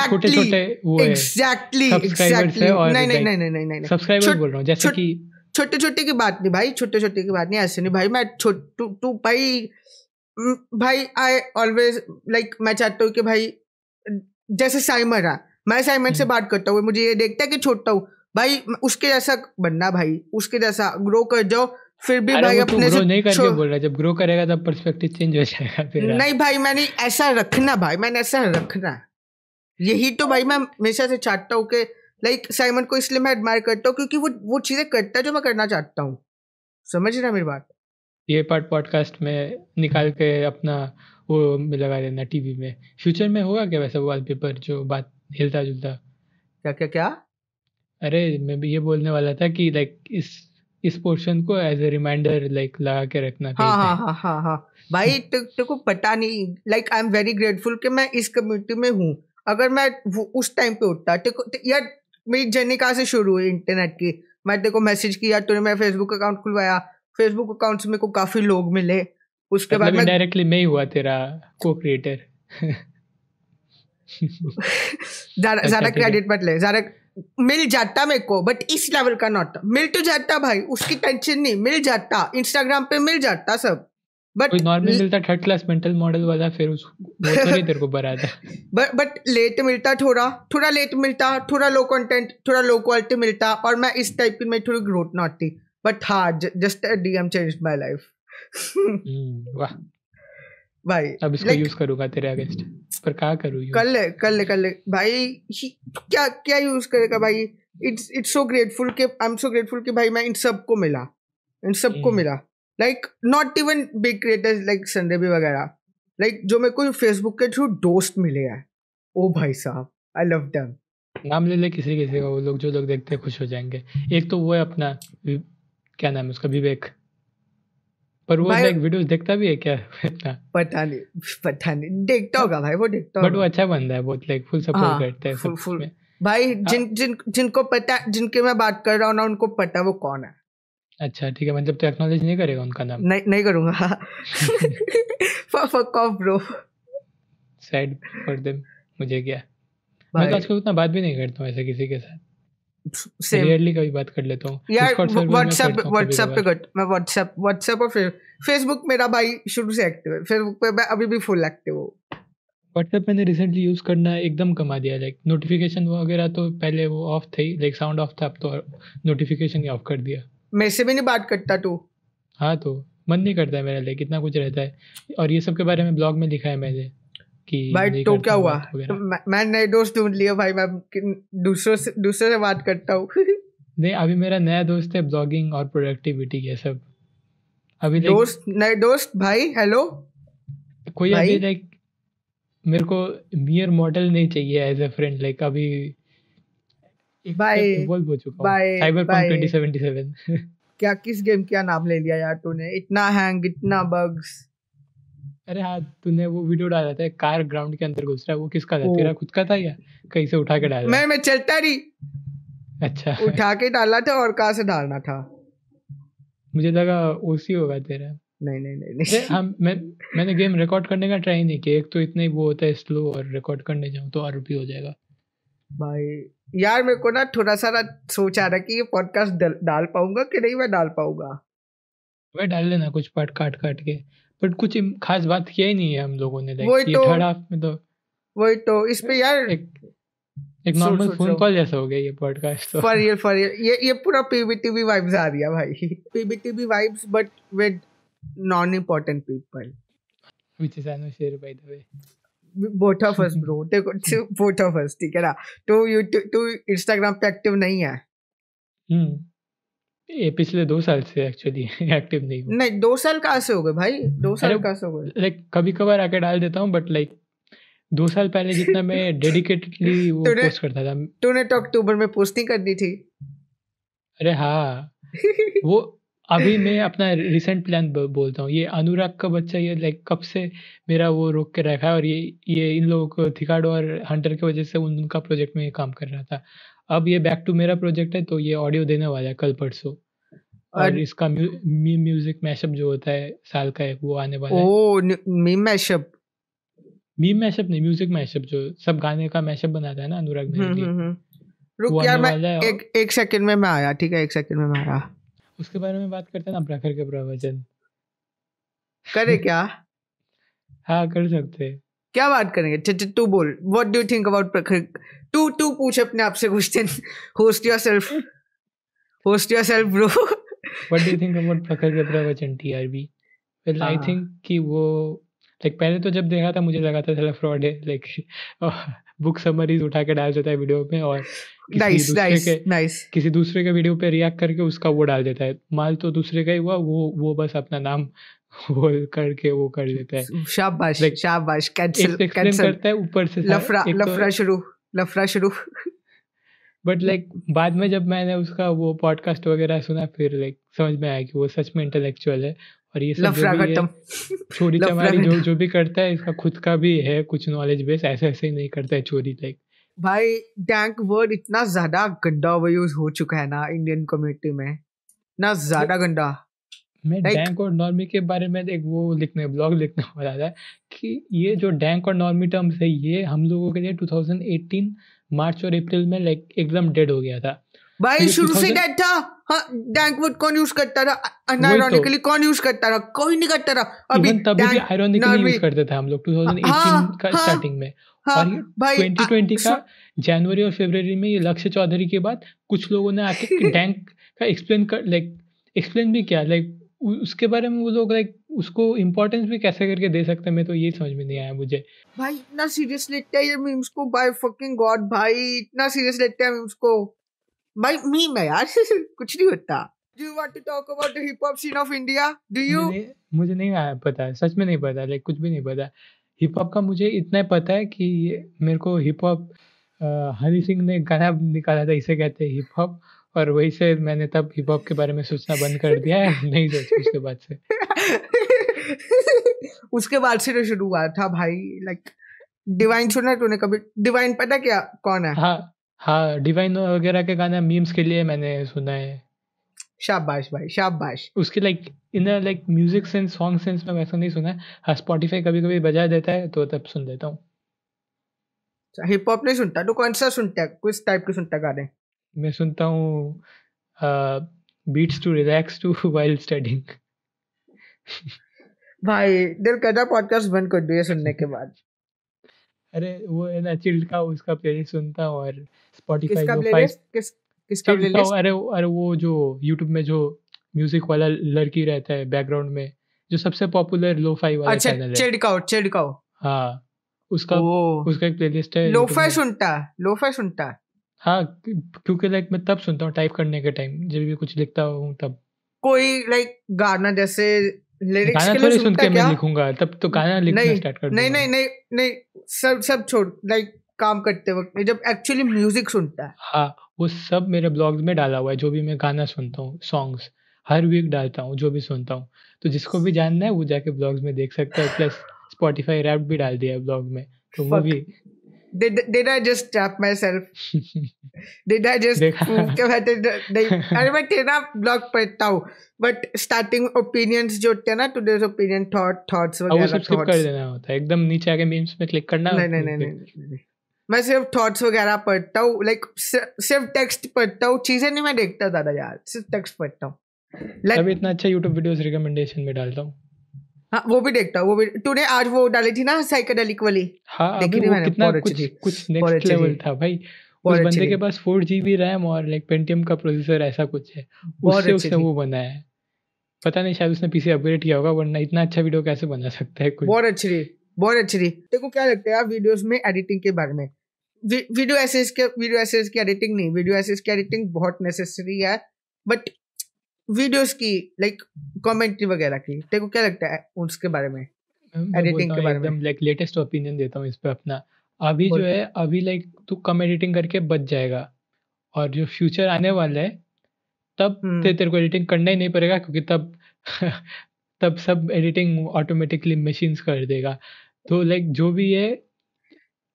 छोटे छोटे वो exactly, सब्सक्राइबर्स है और नहीं नहीं नहीं नहीं नहीं सब्सक्राइबर्स बोल रहा हूँ जैसे कि छोटे छोटे की बात नहीं भाई छोटे छोटे की बात नहीं ऐसे नहीं भाई मैं छोटू टू भाई भाई आई ऑलवेज लाइक मैं चाहता हूँ कि भाई जैसे साइमर है मैं साइमन से हम्म। बात करता हूँ मुझे ये देखता है कि छोटा हूँ भाई उसके जैसा बनना भाई उसके जैसा ग्रो कर जाओ फिर भी भाई तो अपने से नहीं करके बोल रहा जब ग्रो करेगा तब पर्सपेक्टिव चेंज हो जाएगा फिर नहीं भाई मैंने ऐसा रखना भाई मैंने ऐसा रखना यही तो भाई मैं हमेशा से चाहता हूँ कि लाइक साइमन को इसलिए मैं एडमायर करता हूँ क्योंकि वो वो चीज़ें करता है जो मैं करना चाहता हूँ समझ रहे मेरी बात ये पार्ट पॉडकास्ट में निकाल के अपना वो लगा लेना टीवी में फ्यूचर में होगा क्या वैसा वॉलपेपर जो बात हिलता जुलता क्या क्या क्या अरे मैं भी ये बोलने वाला था कि लाइक इस इस पोर्शन को एज ए रिमाइंडर लाइक लगा के रखना हाँ हाँ हाँ हाँ हाँ भाई हाँ। को पता नहीं like I am very grateful कि मैं इस कम्युनिटी में हूँ अगर मैं उस टाइम पे उठता तेको यार मेरी जर्नी कहाँ से शुरू हुई इंटरनेट की मैं तेको मैसेज किया तूने मेरा फेसबुक अकाउंट खुलवाया फेसबुक अकाउंट से मेरे को काफी लोग मिले उसके बाद मतलब मैं डायरेक्टली मैं ही हुआ तेरा को क्रिएटर ज्यादा क्रेडिट मत ले ज्यादा मिल जाता मेरे को बट इस लेवल का नॉट मिल तो जाता भाई उसकी टेंशन नहीं मिल जाता इंस्टाग्राम पे मिल जाता सब बट नॉर्मल मिलता थर्ड क्लास मेंटल मॉडल वाला फिर उस तो तेरे को भरा था बट बट लेट मिलता थोड़ा थोड़ा लेट मिलता थोड़ा लो कंटेंट थोड़ा लो क्वालिटी मिलता और मैं इस टाइप की मेरी थोड़ी ग्रोथ नॉट थी बट हाँ just D M change my life वाह भाई अब इसको यूज करूंगा तेरे अगेंस्ट पर क्या करूं कर ले कर ले कर ले भाई क्या क्या यूज करेगा भाई इट्स इट्स सो ग्रेटफुल के आई एम सो ग्रेटफुल कि भाई मैं इन सब को मिला इन सब को hmm. मिला like not even big creators like संडेबी वगैरह लाइक जो मेरे को फेसबुक के थ्रू दोस्त मिले हैं ओ भाई साहब आई लव देम नाम ले ले किसी किसी का वो लोग जो लोग देखते हैं खुश हो जाएंगे एक तो वो है अपना क्या नाम है उसका विवेक पर वो लाइक वीडियोस देखता भी है क्या इतना पता नहीं पता नहीं देखता होगा भाई वो देखता होगा बट वो अच्छा बंदा है बहुत लाइक फुल सपोर्ट करता है फुल फुल भाई हाँ। जिन जिन जिनको पता जिनके मैं बात कर रहा हूँ ना उनको पता वो कौन है अच्छा ठीक है मतलब तो एक्नॉलेज नहीं करेगा उनका नाम नहीं नहीं करूँगा fuck off bro sad for them मुझे क्या मैं तो आजकल उतना बात भी नहीं करता हूँ ऐसे किसी के साथ रेयरली कभी बात कर लेता हूँ व्हाट्सएप व्हाट्सएप पे कट मैं व्हाट्सएप व्हाट्सएप और फेसबुक मेरा भाई शुरू से एक्टिव है फेसबुक पे मैं अभी भी फुल एक्टिव हूँ व्हाट्सएप मैंने रिसेंटली यूज़ करना एकदम कमा दिया लाइक नोटिफिकेशन वगैरह तो पहले वो ऑफ लाइक साउंड ऑफ था अब तो नोटिफिकेशन ही ऑफ कर दिया से भी नहीं बात करता तू हाँ तो मन नहीं करता है मेरा लाइक इतना कुछ रहता है और ये सब के बारे में ब्लॉग में लिखा है मैंने भाई तो क्या हुआ तो मैं नए दोस्त ढूंढ लिया भाई मैं दूसरों से दूसरों से बात करता हूँ [LAUGHS] नहीं अभी मेरा नया दोस्त है ब्लॉगिंग और प्रोडक्टिविटी ये सब अभी दोस्त नए दोस्त भाई हेलो कोई अभी लाइक मेरे को मियर मॉडल नहीं चाहिए एज ए फ्रेंड लाइक अभी क्या किस गेम क्या नाम ले लिया यार तूने इतना हैंग इतना बग्स अरे हाँ तूने वो वीडियो डाला था कार ग्राउंड के अंदर घुस रहा है वो किसका था तेरा खुद का था या कहीं से उठा के डाला मैं मैं चलता रही अच्छा उठा के डाला था और कहा से डालना था मुझे लगा ओसी होगा तेरा नहीं नहीं नहीं, नहीं। हम मैं मैंने गेम रिकॉर्ड करने का ट्राई नहीं किया एक तो इतना ही वो होता है स्लो और रिकॉर्ड करने जाऊँ तो आर हो जाएगा भाई यार मेरे को ना थोड़ा सा ना सोच आ रहा कि ये पॉडकास्ट डाल पाऊंगा कि नहीं मैं डाल पाऊंगा मैं डाल लेना कुछ पार्ट काट काट के बट कुछ खास बात किया ही नहीं है हम लोगों ने लाइक ये तो। थर्ड हाफ में तो वही तो इस पे यार एक, एक नॉर्मल फोन कॉल जैसा हो गया ये पॉडकास्ट तो फॉर रियल फॉर ये ये पूरा पीबीटीवी वाइब्स आ रही है भाई PBTV vibes but with non important people which is अनु share by the way both of us bro देखो बोथ ऑफ अस ठीक है ना तो यूट्यूब तो इंस्टाग्राम पे एक्टिव नहीं है हम्म ये पिछले दो साल से एक्चुअली एक्टिव [LAUGHS] नहीं हूँ नहीं दो साल कहाँ से हो गए भाई दो साल कहाँ से हो गए लाइक कभी कभार आके डाल देता हूँ बट लाइक दो साल पहले जितना मैं डेडिकेटेडली [LAUGHS] वो पोस्ट करता था तूने तो अक्टूबर में पोस्टिंग नहीं करनी थी अरे हाँ [LAUGHS] वो अभी मैं अपना रिसेंट प्लान बोलता हूँ ये अनुराग का बच्चा ये लाइक कब से मेरा वो रोक के रखा है और ये ये इन लोगों को थिकाडो और हंटर की वजह से उनका प्रोजेक्ट में काम कर रहा था अब ये बैक टू मेरा प्रोजेक्ट है तो ये ऑडियो देने वाला है कल परसों और इसका म्यूजिक मैशअप जो होता है साल का है वो आने वाला है ओ मीम मैशअप मीम मैशअप नहीं म्यूजिक मैशअप जो सब गाने का मैशअप बनाता है ना अनुराग ने हम्म, हम्म, हम्म। रुक यार मैं एक एक सेकंड में मैं आया ठीक है एक सेकंड में मैं आया उसके बारे में बात करते हैं ना प्रखर के प्रवचन करे क्या [LAUGHS] हाँ कर सकते हैं क्या बात करेंगे टू बोल what do you think about Prakhar टू टू पूछ अपने आप से कुछ दिन host yourself host yourself bro what do you think about Prakhar के प्रवचन टीआरबी वेल आई थिंक कि वो लाइक पहले तो जब देखा था मुझे लगा था साला फ्रॉड है लाइक बुक समरीज उठा के डाल देता है वीडियो में और नाइस नाइस नाइस किसी दूसरे के वीडियो पे रिएक्ट करके उसका वो डाल देता है माल तो दूसरे का ही हुआ वो वो बस अपना नाम होल करके वो कर लेता है [LAUGHS] शाबाश like, शाबाश कैंसिल कैंसिल करता है ऊपर से लफड़ा तो लफड़ा शुरू लफड़ा शुरू बट लाइक like, बाद में जब मैंने उसका वो पॉडकास्ट वगैरह सुना फिर लाइक like, समझ में आया कि वो सच में इंटेलेक्चुअल है और ये सब चोरी चमारी जो जो भी करता है इसका खुद का भी है कुछ नॉलेज बेस ऐसे ऐसे ही नहीं करता है चोरी लाइक भाई टैंक वर्ड इतना ज्यादा गंदा ओवर यूज हो चुका है ना इंडियन कम्युनिटी में इतना ज्यादा गंदा मैं like, डैंक और नॉर्मी के बारे में एक वो लिखने ब्लॉग लिखने वाला था कि ये जो डैंक और नॉर्मी टर्म्स है ये हम लोगों के लिए 2018 मार्च और अप्रैल में लाइक एकदम डेड हो गया था भाई तो शुरू से डेड था हाँ, डैंक वुड कौन यूज करता था आयरोनिकली तो। कौन यूज करता था कोई नहीं करता था अभी तब भी आयरोनिकली यूज करते थे हम लोग 2018 हाँ, हाँ, का स्टार्टिंग में हाँ, और 2020 का जनवरी और फरवरी में ये लक्ष्य चौधरी के बाद कुछ लोगों ने आके [LAUGHS] डैंक का एक्सप्लेन कर लाइक एक्सप्लेन भी किया लाइक उसके बारे में वो लोग लाइक उसको इम्पोर्टेंस भी कैसे करके दे सकते हैं मैं तो ये समझ में नहीं आया मुझे भाई इतना सीरियस लेते हैं ये मीम्स को बाय फकिंग गॉड भाई इतना सीरियस लेते हैं मीम्स को भाई मीम है यार [LAUGHS] कुछ नहीं होता do you want to talk about the hip hop scene of India do you मुझे नहीं आया पता सच में नहीं पता लाइक कुछ भी नहीं पता हिप हॉप का मुझे इतना पता है कि मेरे को हिप हॉप हनी सिंह ने गाना निकाला था इसे कहते हैं हिप हॉप और वही से मैंने तब हिप हॉप के बारे में सोचना बंद कर दिया है नहीं सोचा उसके बाद से [LAUGHS] उसके बाद से तो शुरू हुआ था भाई लाइक डिवाइन सुना तूने कभी डिवाइन पता क्या कौन है हाँ हाँ डिवाइन वगैरह के गाने मीम्स के लिए मैंने सुना है शाबाश भाई शाबाश उसके like in like music sense song sense में वैसा नहीं सुना है हाँ स्पॉटिफाई कभी कभी बजा देता है तो तब सुन देता हूँ हिप अच्छा, हॉप नहीं सुनता तो कौन सा सुनता है किस टाइप के सुनता गाने मैं सुनता हूँ beats to relax to while studying भाई दिल करता पॉडकास्ट बंद कर दिया सुनने के बाद अरे वो है ना चिल्ड का उसका प्लेलिस्ट सुनता हूँ और स्पॉटिफाई किसका प्लेलिस्ट किस किसका प्लेलिस्ट अरे अरे वो जो यूट्यूब में जो म्यूजिक वाला लड़की रहता है बैकग्राउंड में जो सबसे पॉपुलर लोफाई वाला अच्छा, चैनल है चिल्ड का हाँ उसका उसका एक प्लेलिस्ट है लोफाई सुनता लोफाई सुनता हाँ क्योंकि लाइक मैं तब सुनता हूँ टाइप करने के टाइम जब भी कुछ लिखता हूँ तब कोई लाइक गाना जैसे लिरिक्स के लिए सुन के मैं लिखूंगा तब तो गाना लिखना स्टार्ट कर नहीं नहीं नहीं नहीं सब सब छोड़ लाइक काम करते वक्त जब एक्चुअली म्यूजिक सुनता है हाँ वो सब मेरे ब्लॉग्स में डाला हुआ है जो भी मैं गाना सुनता हूँ सॉन्ग्स हर वीक डालता हूँ जो भी सुनता हूँ तो जिसको भी जानना है वो जाके ब्लॉग्स में देख सकता है प्लस स्पॉटिफाई रैप भी डाल दिया है ब्लॉग में तो वो भी did did I just trap myself? [LAUGHS] did I just [LAUGHS] अरे मैं तेरा ब्लॉग पढ़ता हूँ बट स्टार्टिंग ओपिनियंस जो होते हैं ना टुडेज ओपिनियन थॉट थॉट्स वगैरह वो स्किप कर देना होता है एकदम नीचे आके मीम्स में क्लिक करना नहीं नहीं नहीं नहीं मैं सिर्फ थॉट्स वगैरह पढ़ता हूँ लाइक सिर्फ टेक्स्ट पढ़ता हूँ चीजें नहीं मैं देखता ज्यादा यार सिर्फ टेक्स्ट पढ़ता हूँ like, लाइक इतना अच्छा यूट्यूब वीडियोस रिकमेंडेशन में डालता हूँ हाँ वो भी देखता वो भी तूने आज वो डाली थी ना साइकेडेलिक वाली हाँ देखी थी मैंने कितना कुछ कुछ नेक्स्ट लेवल था भाई उस बंदे के पास फोर रैम और लाइक पेंटियम का प्रोसेसर ऐसा कुछ है उससे उसने वो बनाया है पता नहीं शायद उसने पीसी अपग्रेड किया होगा वरना इतना अच्छा वीडियो कैसे बना सकता है कोई बहुत अच्छी रही बहुत अच्छी रही देखो क्या लगता है वीडियोस में एडिटिंग के बारे में वीडियो एसेस के वीडियो एसेस की एडिटिंग नहीं वीडियो एसेस की एडिटिंग बहुत नेसेसरी है बट वीडियोस की लाइक कमेंट्री वगैरह की तेरे को क्या लगता है उसके बारे में एडिटिंग के बारे में लाइक लेटेस्ट ओपिनियन देता हूँ इस पे अपना अभी जो है अभी लाइक तू कम एडिटिंग करके बच जाएगा और जो फ्यूचर आने वाला है तब हम्म। ते तेरे को एडिटिंग करना ही नहीं पड़ेगा क्योंकि तब [LAUGHS] तब सब एडिटिंग ऑटोमेटिकली मशीन्स कर देगा तो लाइक जो भी है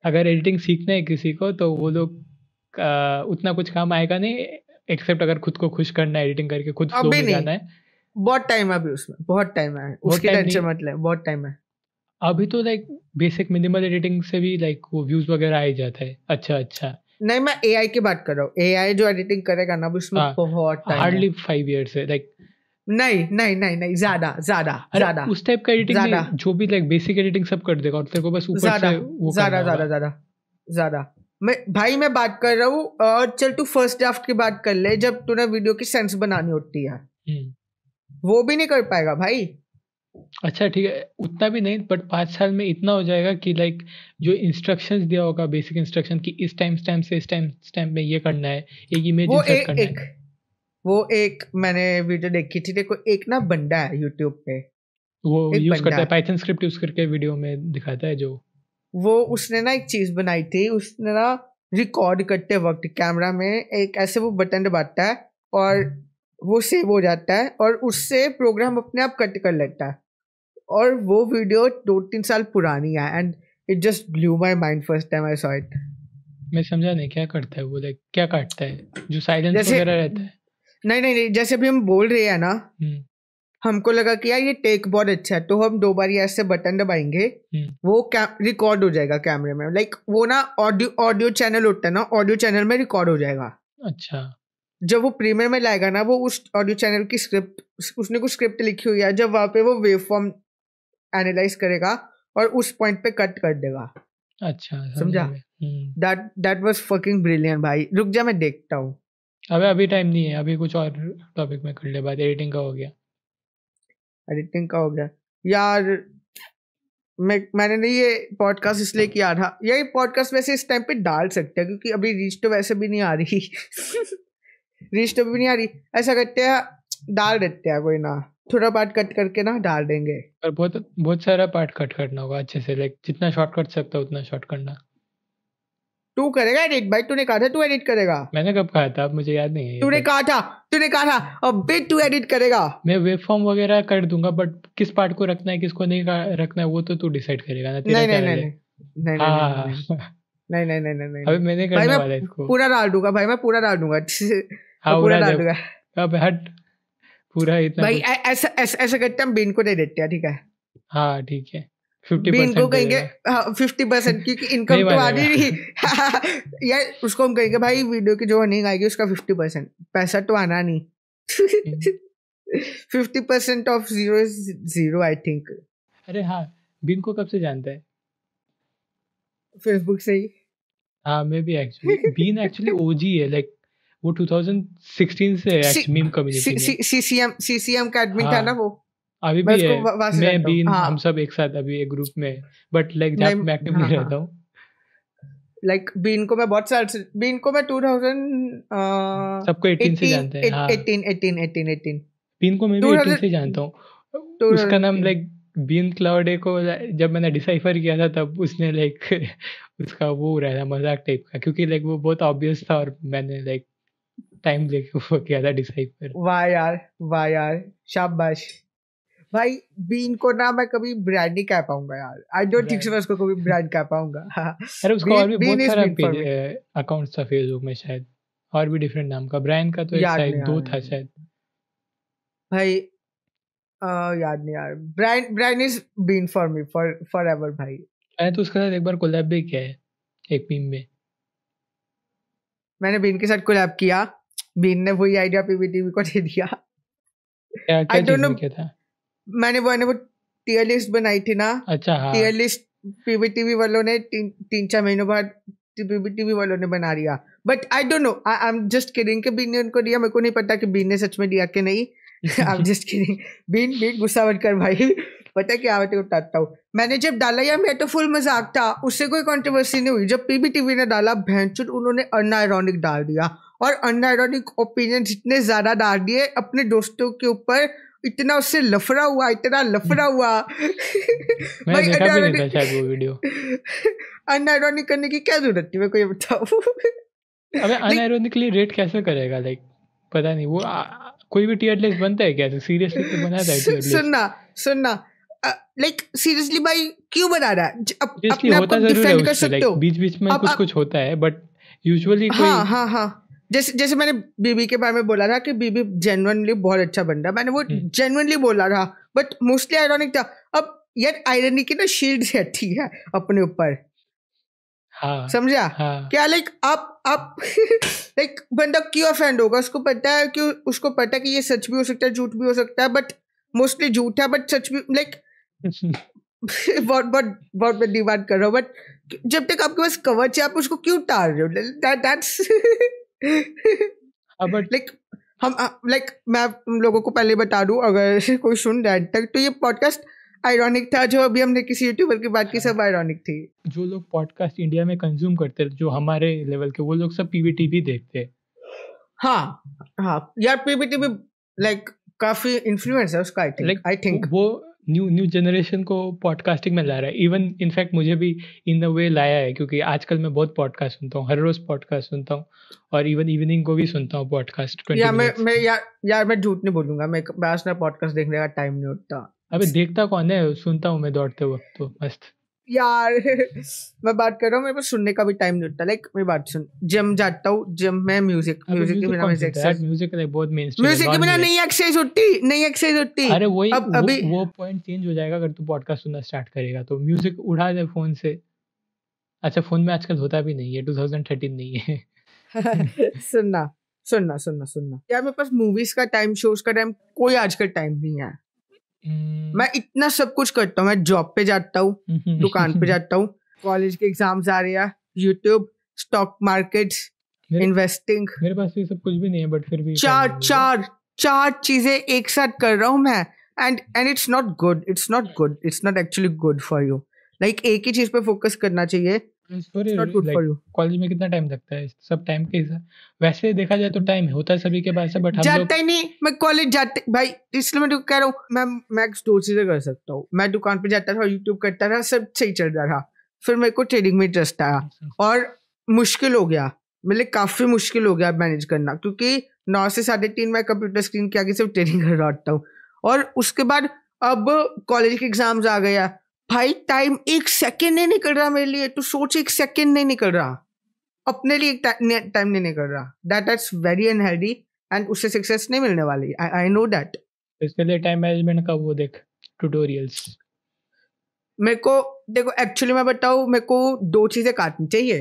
अगर एडिटिंग सीखना है किसी को तो वो लोग उतना कुछ काम आएगा नहीं एक्सेप्ट अगर खुद को खुश करना है एडिटिंग करके खुद फ्लो में जाना है बहुत टाइम है अभी उसमें बहुत टाइम है उसकी टेंशन मत ले बहुत टाइम है अभी तो लाइक बेसिक मिनिमल एडिटिंग से भी लाइक वो व्यूज वगैरह आ ही जाता है अच्छा अच्छा नहीं मैं एआई की बात कर रहा हूँ एआई जो एडिटिंग करेगा ना उसमें हाँ। बहुत टाइम हार्डली 5 इयर्स है लाइक नहीं नहीं नहीं नहीं ज्यादा ज्यादा ज्यादा उस टाइप का एडिटिंग ज्यादा जो भी लाइक बेसिक एडिटिंग सब कर देगा और तेरे को बस ऊपर से वो ज्यादा ज्यादा ज्यादा ज्यादा मैं भाई मैं बात कर रहा हूँ और चल तू फर्स्ट ड्राफ्ट की बात कर ले जब तूने वीडियो की सेंस बनानी होती है हम्म। वो भी नहीं कर पाएगा भाई अच्छा ठीक है उतना भी नहीं बट पाँच साल में इतना हो जाएगा कि लाइक जो इंस्ट्रक्शंस दिया होगा बेसिक इंस्ट्रक्शन कि इस टाइम स्टैम्प से इस टाइम स्टैम्प में ये करना है एक इमेज वो एक, करना एक, है वो एक मैंने वीडियो देखी थी देखो एक ना बंदा है यूट्यूब पे वो यूज करता है पाइथन स्क्रिप्ट यूज करके वीडियो में दिखाता है जो वो उसने ना एक चीज़ बनाई थी उसने ना रिकॉर्ड करते वक्त कैमरा में एक ऐसे वो बटन दबाता है और हम्म। वो सेव हो जाता है और उससे प्रोग्राम अपने आप कट कर लेता है और वो वीडियो दो तीन साल पुरानी है and it just blew my mind first time I saw it मैं समझा नहीं क्या करता है वो लाइक क्या काटता है जो साइलेंस वगैरह रहता है नहीं नहीं नहीं जैसे अभी हम बोल रहे हैं ना हम्म। हमको लगा कि यार ये टेक बहुत अच्छा है तो हम दो बार यार से बटन दबाएंगे हम्म। वो रिकॉर्ड हो जाएगा कैमरे में लाइक like, वो ना ऑडियो ऑडियो चैनल होता है ना ऑडियो चैनल में रिकॉर्ड हो जाएगा अच्छा जब वो प्रीमियर में लाएगा ना वो उस ऑडियो चैनल की स्क्रिप्ट उसने कुछ स्क्रिप्ट लिखी हुई है जब वहां पे वो वेव फॉर्म एनालाइज करेगा और उस पॉइंट पे कट कर देगा अच्छा समझा that that was fucking brilliant भाई रुक जा मैं देखता हूँ अबे अभी टाइम नहीं है अभी कुछ और टॉपिक में कर ले बात एडिटिंग का हो गया एडिटिंग का हो गया यार मैं मैंने नहीं ये पॉडकास्ट इसलिए किया था यही पॉडकास्ट वैसे इस टाइम पे डाल सकते हैं क्योंकि अभी रीच तो वैसे भी नहीं आ रही रीच [LAUGHS] तो भी नहीं आ रही ऐसा करते हैं डाल देते हैं कोई ना थोड़ा पार्ट कट करके ना डाल देंगे पर बहुत बहुत सारा पार्ट कट करना होगा अच्छे से लाइक जितना शॉर्ट कट सकता उतना शॉर्ट करना तू करेगा एडिट भाई तूने कहा था तू एडिट करेगा मैंने कब कहा था मुझे याद नहीं है तूने कहा था तूने कहा था अबे तू एडिट करेगा मैं वेब फॉर्म वगैरह कर दूंगा बट किस पार्ट को रखना है किसको नहीं रखना है वो तो तू डिसाइड करेगा ना नहीं नहीं नहीं हाँ। नहीं नहीं नहीं नहीं नहीं अभी मैंने करने वाला इसको पूरा डाल दूंगा भाई मैं पूरा डाल दूंगा [LAUGHS] हाँ, पूरा डाल दूंगा अब हट पूरा इतना भाई ऐसा ऐसा करते हम बिन को दे देते हैं ठीक है हाँ ठीक है भी इनको कहेंगे हाँ, फिफ्टी परसेंट क्योंकि इनकम तो आ रही नहीं [LAUGHS] उसको हम कहेंगे भाई वीडियो की जो अर्निंग आएगी उसका फिफ्टी परसेंट पैसा तो आना नहीं [LAUGHS] fifty percent of zero zero I think अरे हाँ बिन को कब से जानते हैं फेसबुक से ही हाँ मैं भी एक्चुअली बीन एक्चुअली ओजी है लाइक वो 2016 से है मीम कम्युनिटी सीसीएम सीसीएम का एडमिन था हाँ। ना वो अभी भी है मैं भी हाँ. हम सब एक साथ अभी एक ग्रुप में बट लाइक जब मैं एक्टिव हाँ, नहीं हाँ। रहता हूँ लाइक बीन को मैं बहुत साल से बीन को मैं 2000 सबको 18 से जानते हैं 18 18 18 18 बीन को मैं भी 18 से जानता हूँ उसका नाम लाइक बीन क्लाउडे को जब मैंने डिसाइफर किया था तब उसने लाइक [LAUGHS] उसका वो रहा था मजाक टाइप का क्योंकि लाइक वो बहुत ऑब्वियस था और मैंने लाइक टाइम लेके वो किया था डिसाइफर वाह यार वाह यार शाबाश भाई बीन को ना मैं कभी ब्रांड नहीं कह पाऊंगा यार आई डोंट थिंक सो मैं उसको कभी ब्रांड कह पाऊंगा [LAUGHS] अरे उसको और भी बहुत सारे सारा अकाउंट्स था फेसबुक में शायद और भी डिफरेंट नाम का ब्रांड का तो एक शायद दो था शायद भाई Uh, याद नहीं यार brand brand is Bean for me for forever भाई मैंने तो उसके साथ एक बार कोलैब भी किया है एक मीम में मैंने बीन के साथ कोलैब किया बीन ने वही आइडिया पीवीटीवी को दे दिया क्या डोंट नो क्या था मैंने वो वो टीयर लिस्ट बनाई थी ना अच्छा हाँ। टीयर लिस्ट पीबीटीवी वालों ने ती, तीन चार महीनों बाद पीबीटीवी वालों ने बना लिया but I don't know I am just kidding कि बीन ने उनको दिया मेरे को नहीं पता कि बीन ने सच में दिया कि नहीं I am just kidding Bean Bean गुस्सा मत कर भाई पता क्या होता है उठाता हूँ मैंने जब डाला या मैं तो फुल मजाक था उससे कोई कंट्रोवर्सी नहीं हुई जब पीबीटीवी ने डाला भैंचुट उन्होंने अनआयरॉनिक डाल दिया और अनआयरॉनिक ओपिनियन जितने ज्यादा डाल दिए अपने दोस्तों के ऊपर इतना उससे लफड़ा हुआ इतना लफड़ा हुआ [LAUGHS] भाई अनआयरॉनिक [LAUGHS] करने की क्या जरूरत थी मैं कोई ये बताओ [LAUGHS] अबे अनआयरॉनिकली रेट कैसे करेगा लाइक पता नहीं वो आ, कोई भी टीयर लिस्ट बनता है क्या सीरियसली तो, तो बना रहा है सुनना सुनना लाइक सीरियसली भाई क्यों बना रहा है अप, अपने आप को डिफेंड कर सकते हो बीच बीच में कुछ कुछ होता है बट यूजुअली कोई हां हां हां जैसे जैसे मैंने बीबी के बारे में बोला था कि बीबी जेनुअनली बहुत अच्छा बंदा मैंने वो जेनुअनली हम्म। बोला था बट मोस्टली आयरोनिक था अब यार आयरनी की ना शील्ड से अच्छी है अपने ऊपर हाँ, समझा हाँ. क्या लाइक आप आप लाइक [LAUGHS] बंदा क्यों ऑफेंड होगा उसको पता है कि उसको पता है कि ये सच भी हो सकता है झूठ भी हो सकता है बट मोस्टली झूठ है बट सच भी लाइक [LAUGHS] बहुत बहुत बहुत मैं डिमांड कर रहा हूँ बट जब तक आपके पास कवच है आप उसको क्यों टाल रहे हो दैट्स [LAUGHS] बट हाँ, लाइक हम लाइक मैं तुम लोगों को पहले बता दूं अगर [LAUGHS] कोई सुन रहा है तक तो, तो ये पॉडकास्ट आयरॉनिक था जो अभी हमने किसी यूट्यूबर की बात की हाँ। सब आयरॉनिक थी जो लोग पॉडकास्ट इंडिया में कंज्यूम करते हैं जो हमारे लेवल के वो लोग सब पीवीटी भी देखते हाँ हाँ यार पीवीटी भी लाइक काफी इन्फ्लुएंस है उसका आई थिंक आई थिंक वो न्यू न्यू जनरेशन को पॉडकास्टिंग में ला रहा है इवन इनफैक्ट मुझे भी इन द वे लाया है क्योंकि आजकल मैं बहुत पॉडकास्ट सुनता हूँ हर रोज पॉडकास्ट सुनता हूँ और इवन इवनिंग को भी सुनता हूँ पॉडकास्ट या मैं मैं यार यार मैं झूठ नहीं बोलूंगा मैं पॉडकास्ट देखने का टाइम नहीं होता अभी देखता कौन है सुनता हूँ मैं दौड़ते वक्त तो मस्त यार मैं बात कर रहा हूँ मेरे पास सुनने का भी टाइम नहीं होता लाइक मैं बात सुन जिम जाता हूँ जिम में म्यूजिक म्यूजिक के बिना म्यूजिक बहुत म्यूजिक के बिना नहीं एक्सरसाइज होती नहीं एक्सरसाइज होती अरे वही अब अभी वो पॉइंट चेंज हो जाएगा अगर तू पॉडकास्ट सुनना स्टार्ट करेगा तो म्यूजिक उड़ा दे फोन से अच्छा फोन में आजकल होता भी नहीं है 2013 नहीं है [LAUGHS] सुनना सुनना सुनना सुनना यार मेरे पास मूवीज का टाइम शोज का टाइम कोई आजकल टाइम नहीं है हम्म। मैं इतना सब कुछ करता हूँ मैं जॉब पे जाता हूँ हम्म। दुकान पे जाता हूँ कॉलेज के एग्जाम्स आ रहे हैं यूट्यूब स्टॉक मार्केट इन्वेस्टिंग मेरे पास तो ये सब कुछ भी नहीं है बट फिर भी चार चार चार चीजें एक साथ कर रहा हूँ मैं and and it's not good it's not good it's not actually good for you like एक ही चीज पे फोकस करना चाहिए में ट्रेडिंग तो तो में इंटरेस्ट आया और मुश्किल हो गया मतलब काफी मुश्किल हो गया मैनेज करना क्योंकि नौ से साढ़े तीन मैं कंप्यूटर स्क्रीन के आगे सिर्फ ट्रेडिंग कर रहा हूँ और उसके बाद अब कॉलेज के एग्जाम्स आ गया भाई टाइम एक सेकेंड नहीं निकल रहा मेरे लिए तो सोच एक सेकेंड नहीं निकल रहा अपने लिए एक टाइम नहीं निकल रहा that is very unhealthy and उससे सक्सेस नहीं मिलने वाली आई नो दैट इसके लिए टाइम मैनेजमेंट का वो देख ट्यूटोरियल्स मेरे को देखो एक्चुअली मैं बताऊँ मेरे को दो चीज़ें काटनी चाहिए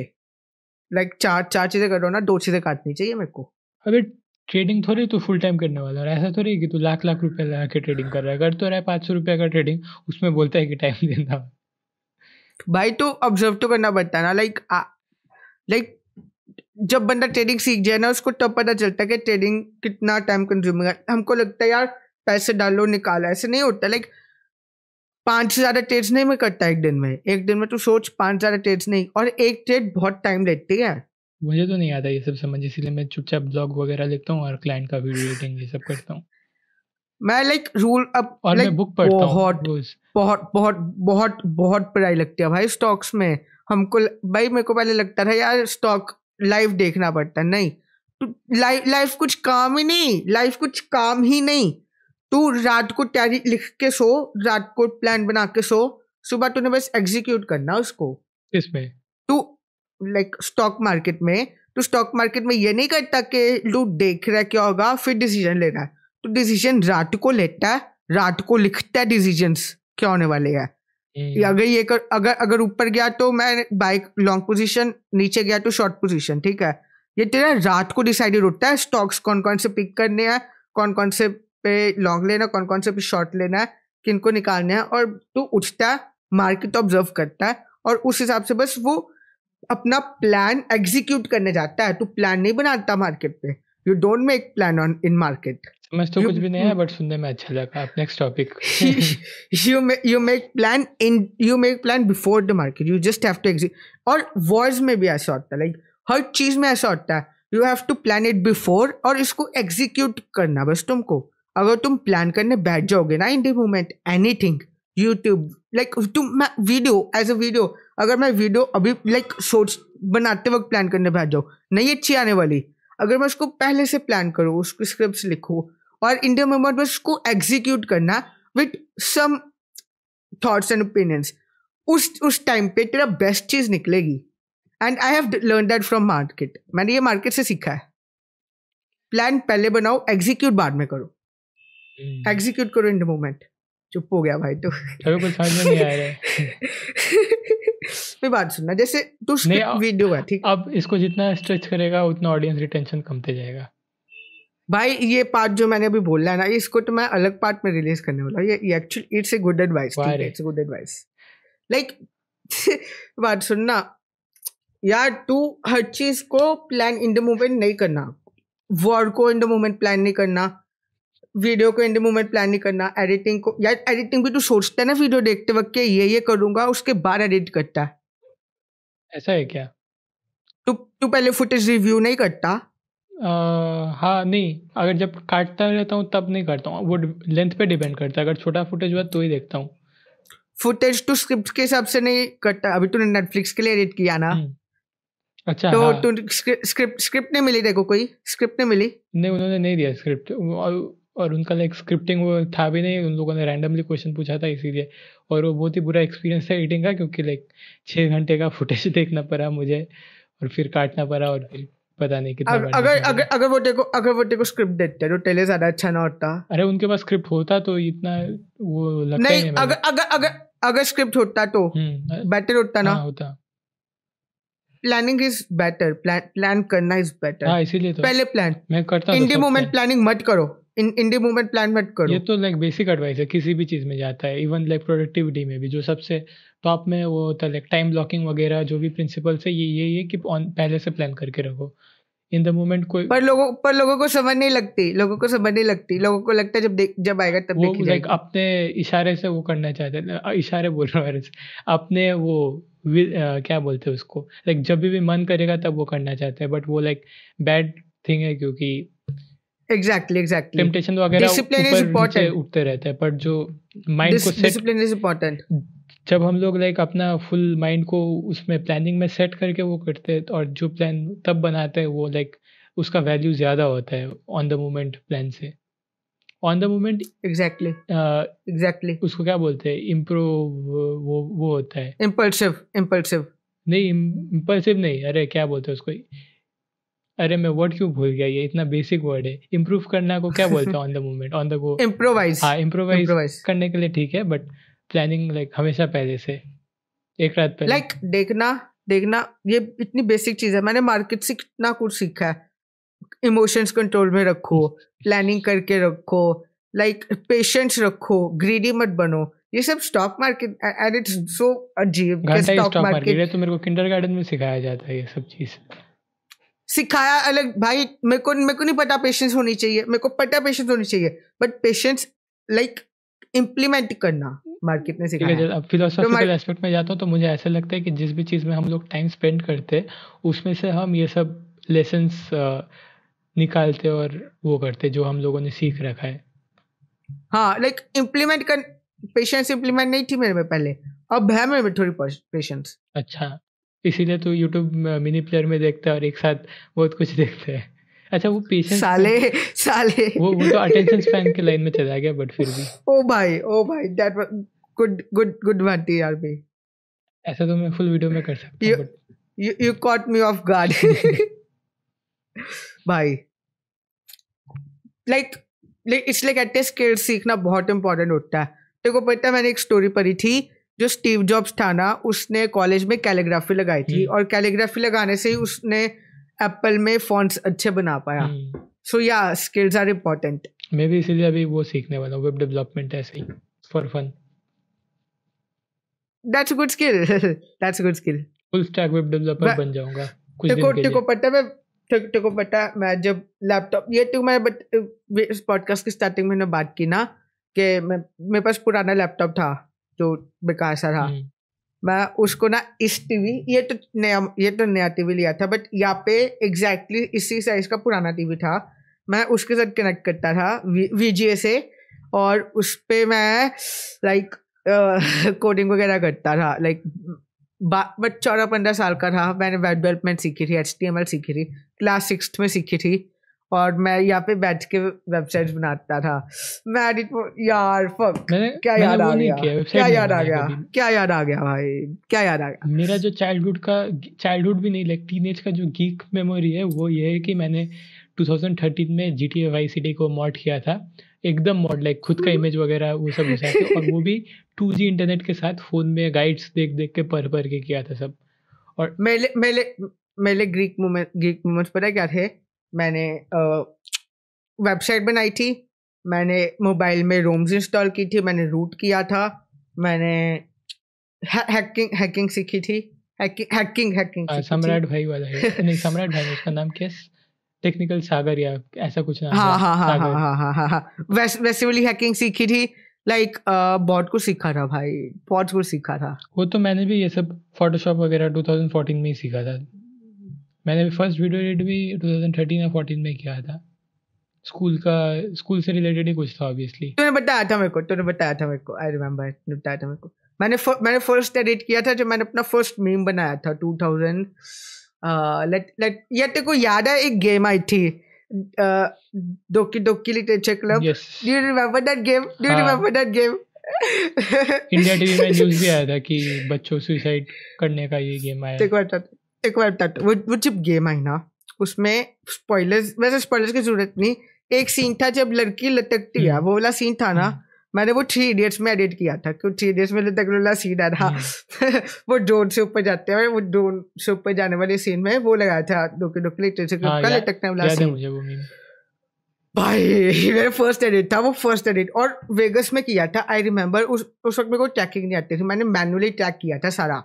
लाइक like, चार चार चीज़ें कर रहा हूँ ना दो चीज़ें काटनी चाहिए मेरे को अभी ट्रेडिंग थोड़ी तू फुल टाइम करने वाला है ऐसा थोड़ी है कि तू लाख लाख रुपए लगा के ट्रेडिंग कर रहा है अगर तो रहा है पाँच सौ रुपये का ट्रेडिंग उसमें बोलता है कि टाइम [LAUGHS] देना भाई तो ऑब्जर्व तो करना पड़ता है ना लाइक लाइक जब बंदा ट्रेडिंग सीख जाए ना उसको तब पता चलता है कि ट्रेडिंग कितना टाइम कंज्यूमिंग है हमको लगता है यार पैसे डालो निकालो ऐसे नहीं होता लाइक पाँच से ज़्यादा ट्रेड्स नहीं मैं करता एक दिन में एक दिन में तो सोच पाँच ज़्यादा ट्रेड्स नहीं और एक ट्रेड बहुत टाइम लेती है मुझे तो नहीं आता ये सब समझ इसलिए मैं चुपचाप ब्लॉग वगैरह लिखता हूँ और क्लाइंट का वीडियो एडिटिंग ये सब करता हूँ मैं लाइक रूल अब और like, मैं बुक पढ़ता बहुत, बहुत बहुत बहुत बहुत पढ़ाई लगती है भाई स्टॉक्स में हमको भाई मेरे को पहले लगता था यार स्टॉक लाइव देखना पड़ता है नहीं लाइफ तो लाइफ कुछ काम ही नहीं लाइफ कुछ काम ही नहीं तू रात को तैयारी लिख के सो रात को प्लान बना के सो सुबह तूने बस एग्जीक्यूट करना उसको इसमें लाइक स्टॉक मार्केट में तो स्टॉक मार्केट में ये नहीं करता कि लू देख रहा है क्या होगा फिर डिसीजन ले रहा है तो डिसीजन रात को लेता है रात को लिखता है डिसीजन क्या होने वाले हैं हम्म। अगर ये कर अगर अगर ऊपर गया तो मैं बाइक लॉन्ग पोजीशन नीचे गया तो शॉर्ट पोजीशन ठीक है ये तेरा रात को डिसाइडेड होता है स्टॉक्स कौन कौन से पिक करने हैं कौन कौन से पे लॉन्ग लेना कौन कौन से पे शॉर्ट लेना है किनको निकालना है और तू उठता है मार्केट ऑब्जर्व करता है और उस हिसाब से बस वो अपना प्लान एग्जीक्यूट करने जाता है तू प्लान नहीं बनाता मार्केट पे you don't make plan on in market मैं तो कुछ भी नहीं है बट सुनने में अच्छा लगा आप next topic you you make plan in you make plan before the market you just have to exit और वर्ड्स में भी ऐसा होता है लाइक हर चीज़ में ऐसा होता है you have to plan it before और इसको एग्जीक्यूट करना बस तुमको अगर तुम प्लान करने बैठ जाओगे ना in the moment anything YouTube like तुम वीडियो एज अ वीडियो अगर मैं वीडियो अभी लाइक शॉर्ट्स बनाते वक्त प्लान करने बैठ जाऊँ नहीं अच्छी आने वाली अगर मैं उसको पहले से प्लान करूँ उसको स्क्रिप्ट लिखूँ और इंडिया में में उसको एग्जीक्यूट करना with some thoughts and opinions उस उस टाइम पे तेरा बेस्ट चीज़ निकलेगी and I have learn that from market मैंने ये मार्केट से सीखा है प्लान पहले बनाओ एग्जीक्यूट बाद में करो एग्जीक्यूट hmm. करो इन द मोमेंट चुप हो गया भाई तो कुछ समझ में नहीं आ रहा है [LAUGHS] पे बात सुनना जैसे तू वीडियो है ठीक अब इसको जितना स्ट्रेच करेगा उतना ऑडियंस रिटेंशन कमते जाएगा भाई ये पार्ट जो मैंने अभी बोला है ना इसको तो मैं अलग पार्ट में रिलीज करने वाला ये actually it's a good advice it's good advice like बात सुनना यार तू हर चीज को प्लान इन द मोमेंट नहीं करना वर्ड को इन द मोमेंट प्लान नहीं करना वीडियो को इन द मोमेंट प्लान नहीं करना एडिटिंग को यार एडिटिंग भी तू सोचता है ना वीडियो देखते वक्त ये ये करूंगा उसके बाद एडिट करता है ऐसा है क्या तू तू पहले फुटेज रिव्यू नहीं करता आ, हाँ नहीं अगर जब काटता रहता हूँ तब नहीं करता हूँ वो लेंथ पे डिपेंड करता है अगर छोटा फुटेज हुआ तो ही देखता हूँ फुटेज तो स्क्रिप्ट के हिसाब से नहीं करता अभी तूने नेटफ्लिक्स के लिए एडिट किया ना हम्म। अच्छा तो हाँ। स्क्रिप्ट स्क्रिप्ट नहीं मिली देखो कोई स्क्रिप्ट नहीं मिली नहीं उन्होंने नहीं दिया स्क्रिप्ट और, और उनका लाइक स्क्रिप्टिंग वो था भी नहीं उन लोगों ने रैंडमली क्वेश्चन पूछा था इसीलिए और वो बहुत ही बुरा एक्सपीरियंस था एडिटिंग का क्योंकि लाइक छः घंटे का फुटेज [LAUGHS] देखना पड़ा मुझे और फिर काटना पड़ा और फिर पता नहीं कितना अगर अगर अगर, वो देखो अगर वो देखो स्क्रिप्ट देते तो टेले ज्यादा अच्छा ना होता अरे उनके पास स्क्रिप्ट होता तो इतना वो लगता नहीं, नहीं अगर अगर अगर अगर स्क्रिप्ट होता तो बेटर हम्म, होता ना हाँ, होता प्लानिंग इज बेटर प्लान करना इज बेटर हाँ इसीलिए तो पहले प्लान मैं करता इन द मोमेंट प्लानिंग मत करो इंडी मूवमेंट प्लान मत करो ये तो लाइक बेसिक एडवाइस है किसी भी चीज़ में जाता है इवन लाइक प्रोडक्टिविटी में भी जो सबसे टॉप में वो होता है लाइक टाइम ब्लॉकिंग वगैरह जो भी प्रिंसिपल्स है ये ये है कि ऑन पहले से प्लान करके रखो इन द मोमेंट कोई पर लोगों पर लोगों को समझ नहीं लगती लोगों को समझ नहीं लगती लोगों को लगता है जब देख जब आएगा तब वो लाइक अपने इशारे से वो करना चाहते हैं इशारे बोल रहे हैं अपने वो आ, क्या बोलते हैं उसको लाइक जब भी मन करेगा तब वो करना चाहते हैं बट वो लाइक बैड थिंग है क्योंकि एग्जैक्टली एग्जैक्टली टेम्पटेशन वगैरह डिसिप्लिन इज इंपॉर्टेंट उठते रहते हैं पर जो माइंड को डिसिप्लिन इज इंपॉर्टेंट जब हम लोग लाइक अपना फुल माइंड को उसमें प्लानिंग में सेट करके वो करते हैं और जो प्लान तब बनाते हैं वो लाइक उसका वैल्यू ज़्यादा होता है ऑन द मोमेंट प्लान से on the moment exactly exactly उसको क्या बोलते हैं इम्प्रोव वो वो होता है इम्पल्सिव इम्पल्सिव नहीं इम्पल्सिव नहीं अरे क्या बोलते हैं उसको अरे मैं वर्ड क्यों भूल गया ये इतना बेसिक वर्ड है इम्प्रूव करना को क्या बोलते हैं on the moment on the go improvise हाँ इम्प्रोवाइज करने के लिए ठीक है बट प्लानिंग लाइक हमेशा पहले से एक रात पहले लाइक like, देखना देखना ये इतनी बेसिक चीज है मैंने मार्केट से कितना कुछ सीखा है इमोशंस कंट्रोल में रखो प्लानिंग करके रखो लाइक पेशेंस रखो ग्रीडी मत बनो ये सब stock market and it's so अजीब स्टॉक मार्केट ये तो मेरे को किंडरगार्टन में सिखाया जाता है ये सब चीज़ सिखाया अलग भाई मेरे को मेरे को नहीं पता पेशेंस होनी चाहिए मेरे को पता पेशेंस होनी चाहिए बट पेशेंस लाइक इम्प्लीमेंट करना मार्केट में सिखाया अब फिलोसॉफिकल तो एस्पेक्ट में जाता हूँ तो मुझे ऐसा लगता है कि जिस भी चीज़ में हम लोग टाइम स्पेंड करते उसमें से हम ये सब लेसन निकालते और वो करते जो हम लोगों ने सीख रखा है हाँ लाइक इम्प्लीमेंट कर पेशेंस इम्प्लीमेंट नहीं थी मेरे में पहले अब है मेरे में थोड़ी पेशेंस अच्छा इसीलिए तो यूट्यूब मिनी प्लेयर में देखते हैं और एक साथ बहुत कुछ देखते हैं अच्छा वो पेशेंस साले साले वो वो तो अटेंशन स्पैन के लाइन में चला गया बट फिर भी ओ भाई ओ भाई that good good good one TRP ऐसा तो मैं फुल वीडियो में कर सकता हूं you you caught me off guard भाई like like it's like at skill सीखना बहुत इंपॉर्टेंट होता है देखो पता मैंने एक स्टोरी पढ़ी थी जो स्टीव जॉब्स था ना उसने कॉलेज में कैलीग्राफी लगाई थी हम्म। और कैलीग्राफी लगाने से ही उसने एप्पल में फॉन्ट्स अच्छे बना पाया सो या स्किल्स आर इम्पोर्टेंट मैं भी इसीलिए अभी वो सीखने वाला वेब डेवलपमेंट ऐसे ही for fun that's good skill that's good skill full stack web developer बन जाऊंगा कुछ दिन के लिए ठीक ठीक को पता मैं जब लैपटॉप ये तो मैं बट इस पॉडकास्ट की स्टार्टिंग में बात की ना कि मैं मेरे पास पुराना लैपटॉप था जो बेकार सा रहा हम्म। मैं उसको ना इस टीवी ये तो नया ये तो नया टीवी लिया था बट यहाँ पे एग्जैक्टली exactly इसी साइज का पुराना टीवी था मैं उसके साथ कनेक्ट करता था वी जी से और उस पर मैं लाइक कोडिंग [LAUGHS] वगैरह करता था लाइक बट चौदह पंद्रह साल का था मैंने वेब डेवलपमेंट सीखी थी एच सीखी थी क्लास सिक्स में सीखी थी और मैं यहाँ पे बैठ के वेबसाइट बनाता था मैं यार फक मैंने, क्या मैंने याद आ गया क्या याद आ गया क्या याद आ गया भाई क्या याद आ गया मेरा जो चाइल्डहुड का चाइल्डहुड भी नहीं लाइक टीनेज का जो गीक मेमोरी है वो ये है कि मैंने 2013 में जी टी वाई सिटी को मॉड किया था एकदम मॉड लाइक खुद का इमेज वगैरह वो सब घुसाया था और वो भी टू इंटरनेट के साथ फ़ोन में गाइड्स देख देख के पढ़ पढ़ के किया था सब और मेले मेले मेले ग्रीक मोमेंट ग्रीक मोमेंट्स पता है क्या थे मैंने वेबसाइट बनाई थी मैंने मोबाइल में रोम्स इंस्टॉल की थी मैंने रूट किया था मैंने हैकिंग हैकिंग सीखी थी हैकिंग हैकिंग हाँ, सम्राट भाई वाला है [LAUGHS] नहीं सम्राट भाई उसका नाम क्या टेक्निकल सागर या ऐसा कुछ नाम हाँ हाँ हाँ, हाँ हाँ हाँ हाँ हाँ हाँ हाँ वैसे वाली हैकिंग सीखी थी लाइक बॉट को सीखा था भाई बॉट को सीखा था वो तो मैंने भी ये सब फोटोशॉप वगैरह 2014 में ही सीखा था मैंने भी फर्स्ट वीडियो एडिट भी टू थाउजेंड थर्टीन या फोर्टीन में किया था स्कूल का स्कूल से रिलेटेड ही कुछ था ऑब्वियसली तूने बताया था मेरे को तूने बताया था मेरे को आई रिमेंबर तूने बताया था मेरे को मैंने फ, मैंने फर्स्ट एडिट किया था जब मैंने अपना फर्स्ट मीम बनाया था टू थाउजेंड लेट लेट ये तेरे को याद है एक गेम आई थी Doki Doki Literature Club do you remember that game do you remember that game India TV में न्यूज़ भी आया था कि बच्चों सुसाइड करने का ये गेम आया देखो अच्छा एक बार टट वो वो जब गेम आई ना उसमें स्पॉयलर्स वैसे स्पॉयलर्स की जरूरत नहीं एक सीन था जब लड़की लटकती है हम्म। वो वाला सीन था ना हम्म। मैंने वो थ्री इडियट्स में एडिट किया था क्योंकि थ्री इडियट्स में लटक वाला सीन आ रहा वो ड्रोन से ऊपर जाते हैं वो ड्रोन से ऊपर जाने वाले सीन में वो लगाया था डोके डोके लिटरेचर का हाँ, लटकने वाला सीन भाई [LAUGHS] मेरा फर्स्ट एडिट था वो फर्स्ट एडिट और वेगस में किया था आई रिमेम्बर उस उस वक्त मेरे को ट्रैकिंग नहीं आती थी मैंने मैनुअली ट्रैक किया था सारा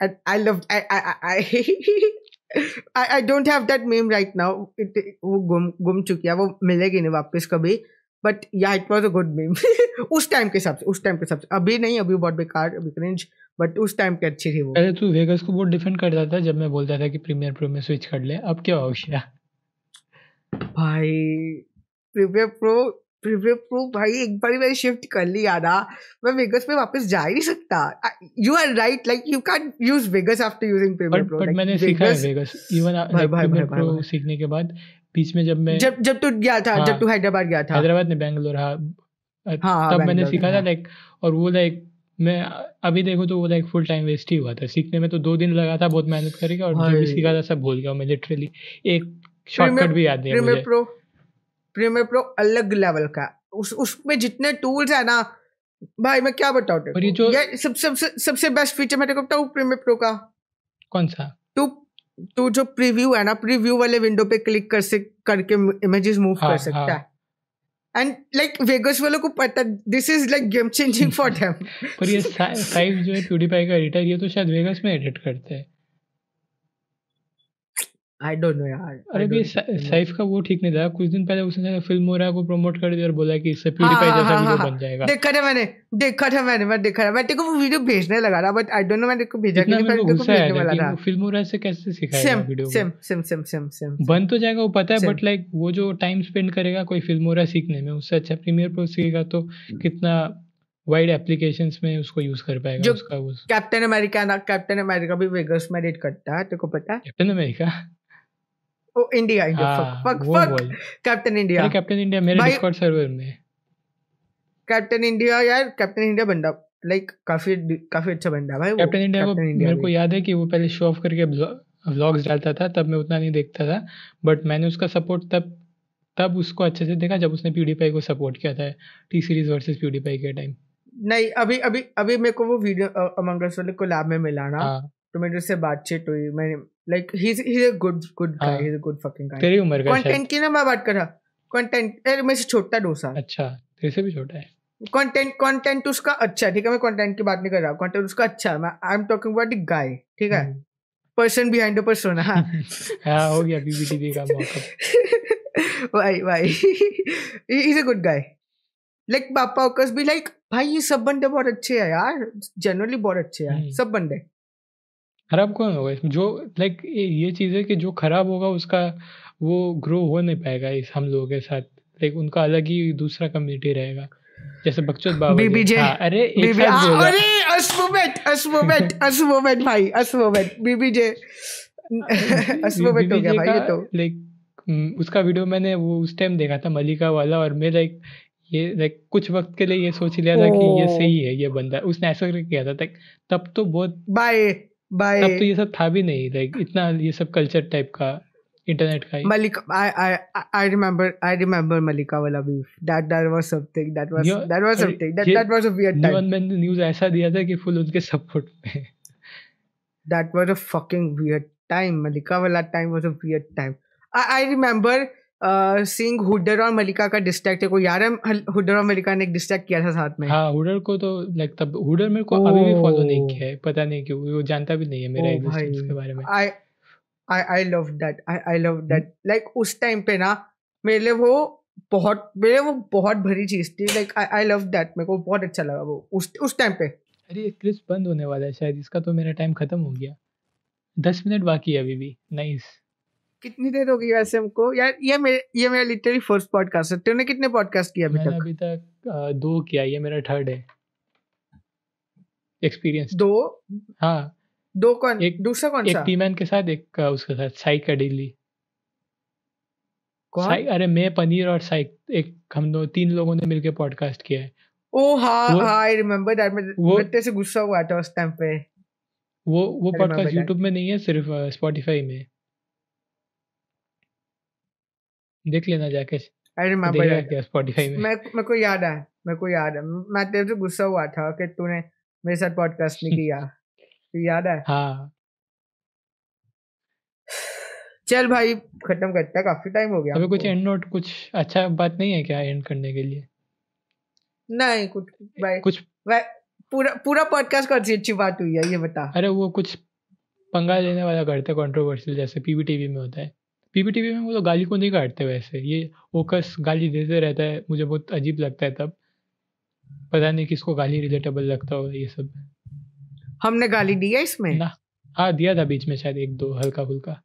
And I love I I I I don't have that meme right now it वो गुम गुम चुकी है वो मिलेगी नहीं वापस कभी but yeah it was a good meme उस टाइम के हिसाब से उस टाइम के हिसाब से अभी नहीं अभी बहुत बेकार अभी क्रिंज बट उस टाइम पे अच्छी थी वो अरे तू वेगस को बहुत डिफेंड करता था जब मैं बोलता था कि प्रीमियर प्रो में स्विच कर ले अब क्या हो गया भाई प्रीमियर प्रो प्रीव्यू प्रूफ भाई एक बार मैंने शिफ्ट कर लिया ना मैं वेगस में वापस जा ही नहीं सकता you are right like you can use Vegas after using Premiere Pro but मैंने सीखा है वेगस इवन प्रीमियर प्रो सीखने के बाद बीच में जब मैं जब जब तू गया था जब हाँ। तू हैदराबाद गया था हैदराबाद ने बेंगलोर हां तब हाँ, मैंने सीखा था लाइक हाँ। और वो लाइक मैं अभी देखो तो वो लाइक फुल टाइम वेस्ट ही हुआ था सीखने में तो दो दिन लगा था बहुत मेहनत करके और जो भी सीखा था सब भूल गया मैं लिटरली एक शॉर्टकट भी याद नहीं है मुझे प्रीमियर प्रो अलग लेवल का उस उसमें जितने टूल्स है ना भाई मैं क्या बताऊँ तेरे जो ये सब सबसे सबसे बेस्ट फीचर मैं तेरे को बताऊँ प्रीमियर प्रो का कौन सा तू तू जो प्रीव्यू है ना प्रीव्यू वाले विंडो पे क्लिक कर से करके इमेजेस मूव हाँ, कर सकता हाँ. है एंड लाइक वेगस वालों को पता this is like game changing for them पर ये साइव [LAUGHS] जो है प्यूडीपाई का एडिटर ये तो शायद वेगस में एडिट करते हैं आई डोंट नो यार अरे भी सैफ का वो ठीक नहीं था कुछ दिन पहले उसने फिल्म हो रहा है को प्रमोट कर दिया और बोला कि इससे प्यूरिफाई हाँ, जैसा हाँ, वीडियो हाँ, बन हाँ। जाएगा देखा था मैंने देखा था मैंने मैं देखा था मैं तेरे को वो वीडियो भेजने लगा रहा बट आई डोंट नो मैंने तेरे को भेजा कि मैं तेरे को भेजने वाला था फिल्म हो मोरा से कैसे सिखाएगा video same same same same same बन तो जाएगा वो पता है बट लाइक वो जो टाइम स्पेंड करेगा कोई फिल्म हो रहा सीखने में उससे अच्छा प्रीमियर प्रो सीखेगा तो कितना वाइड एप्लीकेशंस में उसको यूज कर पाएगा उसका वो कैप्टन अमेरिका ना कैप्टन अमेरिका भी वेगस में एडिट करता है तेरे को पता है कैप्टन अमेरिका ओ India India fuck fuck Captain India Captain India मेरे डिस्कॉर्ड सर्वर में कैप्टन इंडिया यार कैप्टन इंडिया बंदा लाइक काफी काफी अच्छा बंदा भाई कैप्टन इंडिया को मेरे को याद है कि वो पहले शो ऑफ करके व्लॉग्स डालता था तब मैं उतना नहीं देखता था बट मैंने उसका सपोर्ट तब तब उसको अच्छे से देखा जब उसने प्यूडीपाई को सपोर्ट किया था टी सीरीज वर्सेस प्यूडीपाई के टाइम नहीं अभी अभी अभी मेरे को वो वीडियो अमंगस वाले को लैब में मिला ना हाँ। तो मेरे से बातचीत हुई मैंने like he he is a good good guy he is a good fucking guy तेरी उम्र का कंटेंट की ना मैं बात कर रहा कंटेंट अरे मैं से छोटा दो साल अच्छा तेरे से भी छोटा है कंटेंट कंटेंट उसका अच्छा ठीक है मैं कंटेंट की बात नहीं कर रहा कंटेंट उसका अच्छा मैं I am talking about the guy ठीक है पर्सन बिहाइंड द पर्सन हां हां हो गया बीबीटीवी का [LAUGHS] मौका भाई भाई he is a good guy like पापा ओकस भी लाइक भाई ये सब बंदे बहुत अच्छे हैं यार जनरली बहुत अच्छे हैं हम्म। सब बंदे खराब कौन होगा इसमें जो लाइक ये चीज़ है कि जो खराब होगा उसका वो ग्रो हो नहीं पाएगा इस हम लोगों के साथ लाइक उनका अलग ही दूसरा कम्युनिटी रहेगा जैसे बकचोद बाबा बीबीजे हाँ, अरे हाँ, अरे अस मोमेंट अस मोमेंट अस मोमेंट भाई अस मोमेंट बीबीजे [LAUGHS] अस मोमेंट हो गया भाई ये तो लाइक हम्म, उसका वीडियो मैंने वो उस टाइम देखा था मलिका वाला और मैं लाइक ये लाइक कुछ वक्त के लिए ये सोच लिया था कि ये सही है ये बंदा उसने ऐसा किया था तब तो बहुत बाय बाय तब तो ये सब था भी नहीं लाइक इतना ये सब कल्चर टाइप का इंटरनेट का मलिक I I I remember I remember Mallika वाला beef that that was something that was that was something that that was a weird time one man news ऐसा दिया था कि फुल उनके सपोर्ट में that was a fucking weird time Mallika वाला time was a weird time I I remember Singh हुडर और मलिका का डिस्ट्रैक्ट है कोई यार हुडर और मलिका ने एक डिस्ट्रैक्ट किया था साथ में हाँ हुडर को तो लाइक तब हुडर मेरे को अभी भी फॉलो नहीं किया है पता नहीं क्यों वो जानता भी नहीं है मेरे एग्जिस्टेंस के बारे में I I love that I I love that like उस टाइम पे ना मेरे लिए वो बहुत मेरे वो बहुत भरी चीज थी like I I love that मेरे को बहुत अच्छा लगा वो उस उस टाइम पे अरे क्रिस बंद होने वाला है शायद इसका तो मेरा टाइम खत्म हो गया दस मिनट बाकी है अभी भी नाइस nice. कितनी देर हो गई वैसे हमको यार ये मेरे ये मेरा लिटरली फर्स्ट पॉडकास्ट है तूने कितने पॉडकास्ट किया अभी तक अभी तक दो किया ये मेरा थर्ड है एक्सपीरियंस दो हाँ दो कौन एक दूसरा कौन एक सा टीमैन के साथ एक उसके साथ साइक कौन साइक अरे मैं पनीर और साइक एक हम दो तीन लोगों ने मिलके पॉडकास्ट किया है ओ हाँ हाँ आई रिमेम्बर दैट मैं तेरे से गुस्सा हुआ था उस टाइम पे वो वो पॉडकास्ट यूट्यूब में नहीं है सिर्फ स्पॉटिफाई में है देख लेना जाके आई रिमेम्बर क्या स्पॉटिफाई में मैं मेरे को याद है मेरे को याद है मैं तेरे से गुस्सा हुआ था कि तूने मेरे साथ पॉडकास्ट नहीं किया तो याद है हाँ चल भाई खत्म करते हैं काफी टाइम हो गया अभी कुछ एंड नोट कुछ अच्छा बात नहीं है क्या एंड करने के लिए नहीं कुछ भाई कुछ भाई पूरा पूरा पॉडकास्ट कौन सी अच्छी बात हुई है ये बता अरे वो कुछ पंगा लेने वाला करते कंट्रोवर्शियल जैसे पीवीटीवी में होता है पीपीटी में वो तो गाली को नहीं काटते वैसे ये ओकस गाली देते रहता है मुझे बहुत अजीब लगता है तब पता नहीं किसको गाली रिलेटेबल लगता हो ये सब हमने गाली दिया इसमें ना हाँ दिया था बीच में शायद एक दो हल्का फुल्का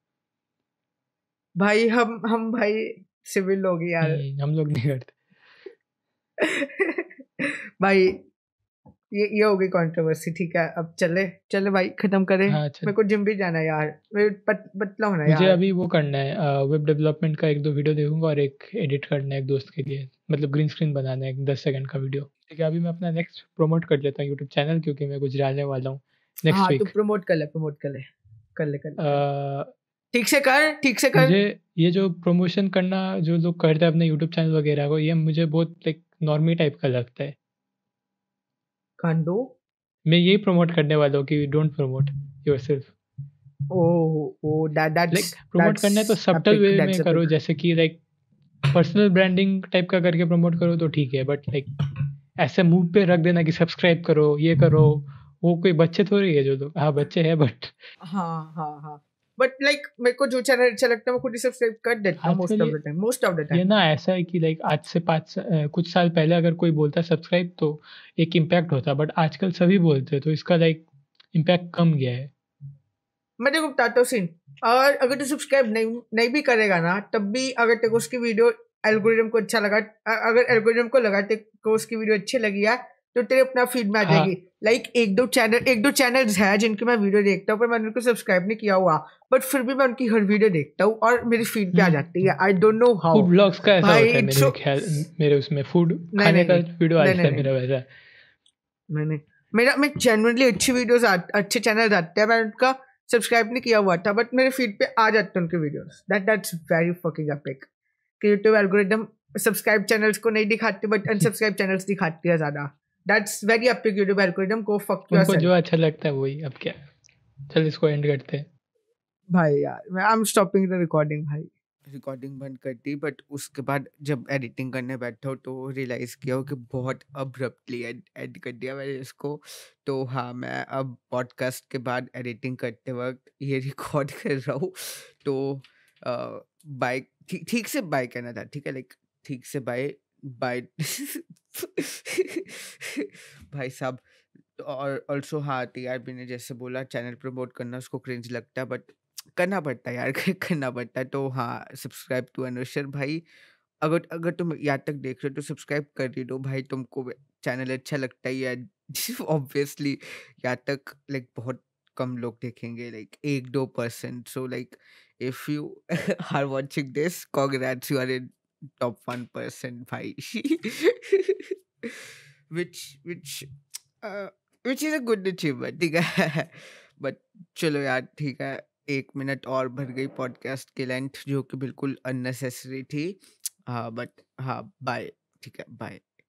भाई हम हम भाई सिविल लोग यार हम लोग नहीं करते [LAUGHS] भाई ये ये हो गई कंट्रोवर्सी ठीक है अब चले चले भाई खत्म करें हाँ, मेरे को जिम भी जाना है यार मेरे पत, पतला होना मुझे यार। अभी वो करना है वेब डेवलपमेंट का एक दो वीडियो देखूंगा और एक एडिट करना है एक दोस्त के लिए मतलब ग्रीन स्क्रीन बनाना है एक दस सेकंड का वीडियो ठीक है अभी मैं अपना नेक्स्ट प्रमोट कर लेता हूँ यूट्यूब चैनल क्योंकि मैं कुछ डालने वाला हूँ नेक्स्ट वीक प्रमोट कर ले प्रमोट कर ले कर ले कर ठीक से कर ठीक से कर मुझे ये जो प्रमोशन करना जो लोग करते हैं अपने यूट्यूब चैनल वगैरह को ये मुझे बहुत लाइक नॉर्मी टाइप का लगता है कांडो मैं यही प्रमोट करने वाला हूँ कि डोंट प्रमोट योरसेल्फ प्रमोट करना तो सब्टल वे में करो जैसे कि लाइक पर्सनल ब्रांडिंग टाइप का करके प्रमोट करो तो ठीक है बट लाइक ऐसे मूव पे रख देना कि सब्सक्राइब करो ये करो वो कोई बच्चे थोड़ी है जो तो, हाँ बच्चे हैं बट हाँ हाँ हाँ बट लाइक मेरे को जो चैनल अच्छा लगता है मैं खुद ही सब्सक्राइब कर देता हूं most of the time most of the time ये ना ऐसा है कि लाइक आज से पांच कुछ साल पहले अगर कोई बोलता सब्सक्राइब तो एक इंपैक्ट होता बट आजकल सभी बोलते हैं तो इसका लाइक इंपैक्ट कम गया है मैं देखो बताता हूँ सीन और अगर तू सब्सक्राइब नहीं नहीं भी करेगा ना तब भी अगर तेरे को उसकी वीडियो एल्गोरिथम को अच्छा लगा अगर एल्गोरिथम को लगा तेरे को उसकी वीडियो अच्छी लगी है तो तेरे अपना फीड में आ हाँ। जाएगी लाइक like, एक दो चैनल एक दो चैनल्स है जिनके मैं वीडियो देखता हूँ पर मैंने उनको सब्सक्राइब नहीं किया हुआ बट फिर भी मैं उनकी हर वीडियो देखता हूँ और मेरी फीड पे आ हम्म। जाती है I don't know how food blogs का ऐसा होता है मेरे ख्याल मेरे उसमें फूड खाने का वीडियो आता है मेरा वैसा मैंने मेरा मैं जनरली अच्छी वीडियोस अच्छे चैनल आते हैं मैं उनका सब्सक्राइब नहीं किया हुआ था बट मेरे फीड पे आ जाते हैं उनके videos that that's very fucking epic कि यूट्यूब एल्गोरिदम सब्सक्राइब चैनल्स को नहीं दिखाती बट अनसब्सक्राइब चैनल्स दिखाती है ज़्यादा that's very up to YouTube algorithm go fuck yourself उनको जो अच्छा लगता है वही अब क्या चल इसको एंड करते हैं भाई यार मैं I am stopping the recording भाई रिकॉर्डिंग बंद कर दी बट उसके बाद जब एडिटिंग करने बैठा तो रियलाइज़ किया हो कि बहुत अब्रप्टली एड कर दिया मैंने इसको तो हाँ मैं अब पॉडकास्ट के बाद एडिटिंग करते वक्त ये रिकॉर्ड [LAUGHS] कर रहा हूँ तो बाइक ठीक थी, से बाय कहना था ठीक है लाइक ठीक से बाय बाई [LAUGHS] भाई साहब और ऑल्सो हाँ टी आर पी ने जैसे बोला चैनल प्रमोट करना उसको क्रिंज लगता है बट करना पड़ता है यार [LAUGHS] करना पड़ता है तो हाँ सब्सक्राइब टू अनुशर भाई अगर अगर तुम यहाँ तक देख रहे हो तो सब्सक्राइब कर ही दो भाई तुमको चैनल अच्छा लगता ही है ऑब्वियसली [LAUGHS] यहाँ तक लाइक बहुत कम लोग देखेंगे लाइक एक दो percent so like if you are watching this congrats you are in top one bhai भाई which which which is a good achievement ठीक है बट चलो यार ठीक है एक मिनट और भर गई पॉडकास्ट की लेंथ जो कि बिल्कुल अननेसेसरी थी हाँ बट हाँ बाय ठीक है बाय